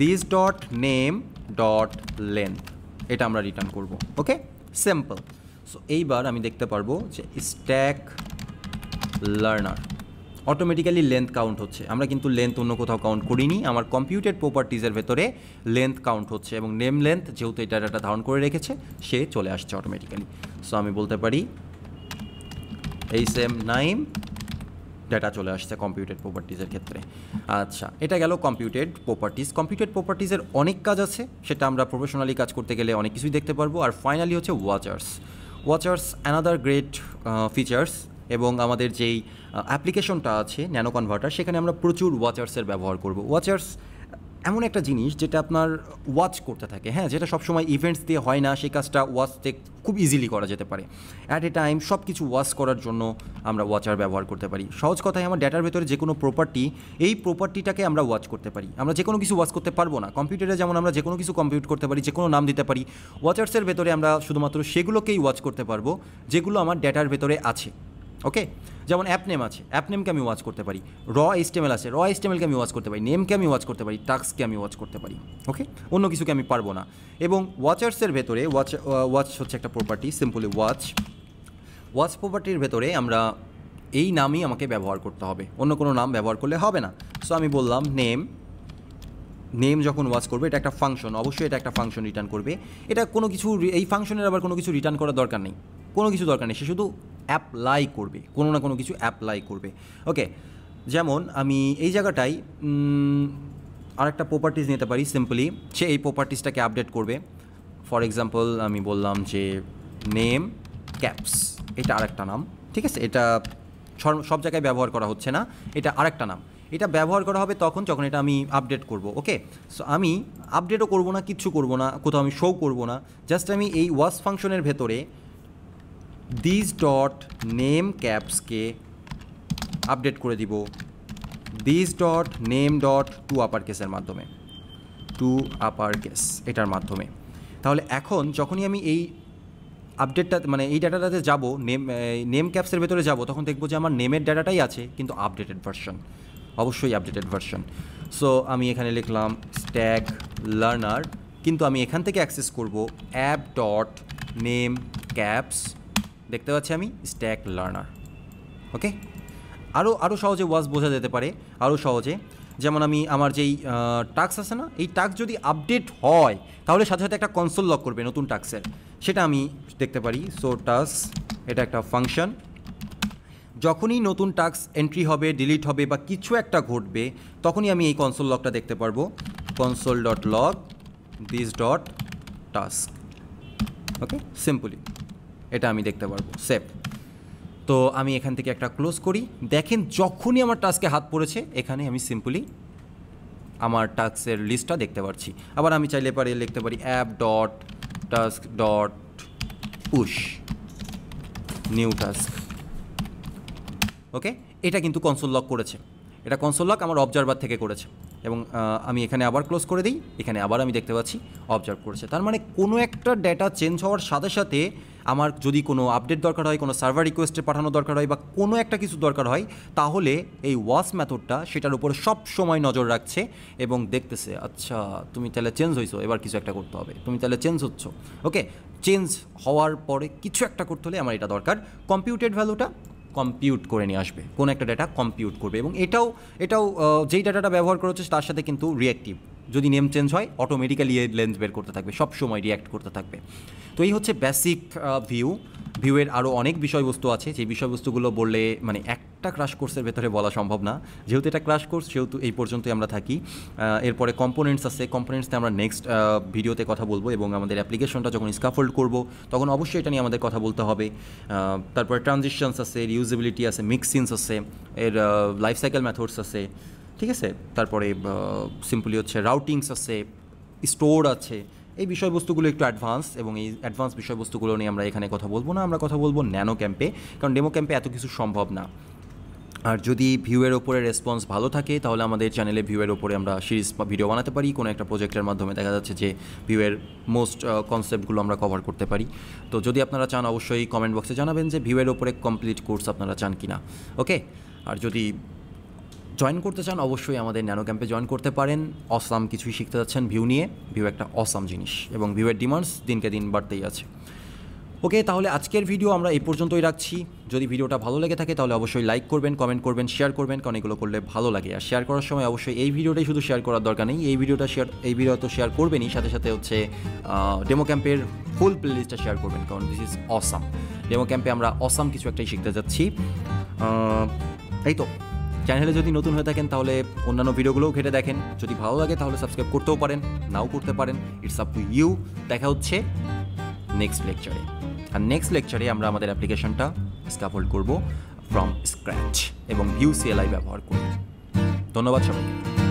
Speaker 1: this dot name dot length এটা আমরা রিটার্ন করব ওকে সিম্পল সো এইবার আমি দেখতে পারবো যে stack learner automatically length count হচ্ছে আমরা কিন্তু লেন্থ অন্য কোথাও কাউন্ট করিনি আমার কম্পিউটার প্রপার্টিজের ভেতরে লেন্থ কাউন্ট হচ্ছে এবং নেম লেন্থ যেহেতু এই ডাটাটা ধারণ করে রেখেছে সে চলে আসছে অটোমেটিক্যালি সো আমি বলতে পারি এই সেম নাইম ডেটা চলে আসছে কম্পিউটেড প্রপার্টিজের ক্ষেত্রে আচ্ছা এটা গেল কম্পিউটেড প্রপার্টিজ কম্পিউটেড প্রপার্টিজের অনেক কাজ আছে সেটা আমরা প্রফেশনালি কাজ করতে গেলে অনেক কিছুই দেখতে পারবো আর ফাইনালি হচ্ছে watchers watchers another great features এবং আমাদের যেই অ্যাপ্লিকেশনটা আছে ন্যানো কনভার্টার সেখানে আমরা প্রচুর ওয়াচার্সের ব্যবহার করব ওয়াচার্স এমন একটা জিনিস যেটা আপনার ওয়াচ করতে থাকে হ্যাঁ যেটা সবসময় ইভেন্টস দিয়ে হয় না সেই কাজটা ওয়াচ থেকে খুব ইজিলি করা যেতে পারে অ্যাট এ টাইম সব কিছু ওয়াচ করার জন্য আমরা ওয়াচার ব্যবহার করতে পারি সহজ কথায় আমার ডেটার ভেতরে যে কোনো প্রপার্টি এই প্রপার্টিটাকে আমরা ওয়াচ করতে পারি আমরা যে কোনো কিছু ওয়াচ করতে পারবো না কম্পিউটারে যেমন আমরা যে কোনো কিছু কম্পিউট করতে পারি যে কোনো নাম দিতে পারি ওয়াচার্সের ভেতরে আমরা শুধুমাত্র সেগুলোকেই ওয়াচ করতে পারবো যেগুলো আমার ডেটার ভেতরে আছে ওকে যেমন অ্যাপ নেম আছে অ্যাপ নেমকে আমি ওয়াচ করতে পারি র এস্টেমেল আছে র এস্টেমেলকে আমি ওয়াচ করতে পারি নেমকে আমি ওয়াচ করতে পারি টাস্ককে আমি ওয়াচ করতে পারি ওকে অন্য কিছুকে আমি পারবো না এবং ওয়াচার্সের ভেতরে ওয়াচ ওয়াচ হচ্ছে একটা প্রপার্টি সিম্পলি ওয়াচ ওয়াচ প্রপার্টির ভেতরে আমরা এই নামই আমাকে ব্যবহার করতে হবে অন্য কোনো নাম ব্যবহার করলে হবে না সো আমি বললাম নেম নেম যখন ওয়াচ করবে এটা একটা ফাংশন অবশ্যই এটা একটা ফাংশন রিটার্ন করবে এটা কোনো কিছু এই ফাংশনের আবার কোনো কিছু রিটার্ন করার দরকার নেই কোনো কিছু দরকার নেই সে শুধু অ্যাপ্লাই করবে কোনো না কোনো কিছু অ্যাপ্লাই করবে ওকে যেমন আমি এই জায়গাটাই আরেকটা প্রপার্টিস নিতে পারি সিম্পলি সে এই প্রপার্টিসটাকে আপডেট করবে ফর এক্সাম্পল আমি বললাম যে নেম ক্যাপস এটা আরেকটা নাম ঠিক আছে এটা সব জায়গায় ব্যবহার করা হচ্ছে না এটা আরেকটা নাম এটা ব্যবহার করা হবে তখন যখন এটা আমি আপডেট করব ওকে সো আমি আপডেটও করব না কিচ্ছু করব না কোথাও আমি শো করব না জাস্ট আমি এই ওয়াশ ফাংশনের ভেতরে দিস ডট নেম ক্যাপসকে আপডেট করে দিব this dot name dot to upper কেসের মাধ্যমে টু আপার কেস এটার মাধ্যমে তাহলে এখন যখনই আমি এই আপডেটটা মানে এই ডাটাটাতে যাব নেম নেম ক্যাপসের ভেতরে যাব তখন দেখবো যে আমার নেমের ডাটাটাই আছে কিন্তু আপডেটেড ভার্সন অবশ্যই আপডেটেড ভার্সন সো আমি এখানে লিখলাম স্ট্যাগ লার্নার কিন্তু আমি এখান থেকে অ্যাক্সেস করব অ্যাপ ডট নেম ক্যাপস দেখতে পাচ্ছি আমি স্ট্যাক লার্নার ওকে আরও আরও সহজে ওয়াজ বোঝা যেতে পারে আরও সহজে যেমন আমি আমার যেই টাক্স আছে না এই টাক্স যদি আপডেট হয় তাহলে সাথে সাথে একটা কনসোল লক করবে নতুন টাক্সের সেটা আমি দেখতে পারি সো টাস এটা একটা ফাংশন যখনই নতুন টাক্স এন্ট্রি হবে ডিলিট হবে বা কিছু একটা ঘটবে তখনই আমি এই কনসোল লকটা দেখতে পারবো console dot log this dot task okay simply এটা আমি দেখতে পারবো সেফ তো আমি এখান থেকে একটা ক্লোজ করি দেখেন যখনই আমার টাস্কে হাত পড়েছে এখানে আমি সিম্পলি আমার টাস্কের লিস্টটা দেখতে পাচ্ছি আবার আমি চাইলে পারি লিখতে পারি app dot task dot push new task okay এটা কিন্তু কনসোল লক করেছে এটা কনসোল লক আমার অবজারভার থেকে করেছে এবং আমি এখানে আবার ক্লোজ করে দিই এখানে আবার আমি দেখতে পাচ্ছি অবজার্ভ করেছে তার মানে কোনো একটা ডেটা চেঞ্জ হওয়ার সাথে সাথে আমার যদি কোনো আপডেট দরকার হয় কোনো সার্ভার রিকোয়েস্টে পাঠানো দরকার হয় বা কোনো একটা কিছু দরকার হয় তাহলে এই ওয়াশ মেথডটা সেটার উপরে সব সময় নজর রাখছে এবং দেখতেছে আচ্ছা তুমি তাহলে চেঞ্জ হয়েছো এবার কিছু একটা করতে হবে তুমি তাহলে চেঞ্জ হচ্ছ ওকে চেঞ্জ হওয়ার পরে কিছু একটা করতে হলে আমার এটা দরকার কম্পিউটেড ভ্যালুটা কম্পিউট করে নিয়ে আসবে কোনো একটা ডেটা কম্পিউট করবে এবং এটাও এটাও যেই ডাটাটা ব্যবহার করা হচ্ছে তার সাথে কিন্তু রিয়েক্টিভ যদি নেম চেঞ্জ হয় অটোমেটিক্যালি লেন্স বের করতে থাকবে সব সময় রিয়্যাক্ট করতে থাকবে তো এই হচ্ছে বেসিক ভিউ ভিউয়ের আরও অনেক বিষয়বস্তু আছে যে বিষয়বস্তুগুলো বললে মানে একটা ক্রাশ কোর্সের ভেতরে বলা সম্ভব না যেহেতু এটা ক্রাশ কোর্স সেহেতু এই পর্যন্তই আমরা থাকি এরপরে কম্পোনেন্টস আছে কম্পোনেন্টসতে আমরা নেক্সট ভিডিওতে কথা বলবো এবং আমাদের অ্যাপ্লিকেশনটা যখন স্কাফোল্ড করব তখন অবশ্যই এটা নিয়ে আমাদের কথা বলতে হবে তারপরে ট্রানজিশনস আছে রিউজেবিলিটি আছে মিক্সিনস আছে এর লাইফ সাইকেল মেথডস আছে ঠিক আছে তারপরে সিম্পলি হচ্ছে রাউটিংস আছে স্টোর আছে এই বিষয়বস্তুগুলো একটু অ্যাডভান্স এবং এই অ্যাডভান্স বিষয়বস্তুগুলো নিয়ে আমরা এখানে কথা বলবো না আমরা কথা বলবো ন্যানো ক্যাম্পে কারণ ডেমো ক্যাম্পে এত কিছু সম্ভব না আর যদি ভিউয়ের ওপরে রেসপন্স ভালো থাকে তাহলে আমাদের চ্যানেলে ভিউয়ের ওপরে আমরা সিরিজ বা ভিডিও বানাতে পারি কোনো একটা প্রজেক্টের মাধ্যমে দেখা যাচ্ছে যে ভিউয়ের মোস্ট কনসেপ্টগুলো আমরা কভার করতে পারি তো যদি আপনারা চান অবশ্যই কমেন্ট বক্সে জানাবেন যে ভিউয়ের ওপরে কমপ্লিট কোর্স আপনারা চান কি না ওকে আর যদি জয়েন করতে চান অবশ্যই আমাদের ন্যানো ক্যাম্পে জয়েন করতে পারেন অসাম কিছুই শিখতে যাচ্ছেন ভিউ নিয়ে ভিউ একটা অসাম জিনিস এবং ভিউয়ের ডিমান্ডস দিনকে দিন বাড়তেই আছে ওকে তাহলে আজকের ভিডিও আমরা এই পর্যন্তই রাখছি যদি ভিডিওটা ভালো লেগে থাকে তাহলে অবশ্যই লাইক করবেন কমেন্ট করবেন শেয়ার করবেন কারণ এগুলো করলে ভালো লাগে আর শেয়ার করার সময় অবশ্যই এই ভিডিওটাই শুধু শেয়ার করার দরকার নেই এই ভিডিওটা শেয়ার এই ভিডিও তো শেয়ার করবেনই সাথে সাথে হচ্ছে ডেমো ক্যাম্পের ফুল প্লেলিস্টটা শেয়ার করবেন কারণ দিস ইজ অসাম ডেমো ক্যাম্পে আমরা অসাম কিছু একটাই শিখতে যাচ্ছি এই তো চ্যানেলে যদি নতুন হয়ে থাকেন তাহলে অন্যান্য ভিডিওগুলোও ঘেটে দেখেন যদি ভালো লাগে তাহলে সাবস্ক্রাইব করতেও পারেন নাও করতে পারেন ইটস আপ টু ইউ দেখা হচ্ছে নেক্সট লেকচারে আর নেক্সট লেকচারে আমরা আমাদের অ্যাপ্লিকেশনটা স্কাফোল্ড করব ফ্রম স্ক্র্যাচ এবং ভিউ সিএলআই ব্যবহার করব ধন্যবাদ সবাইকে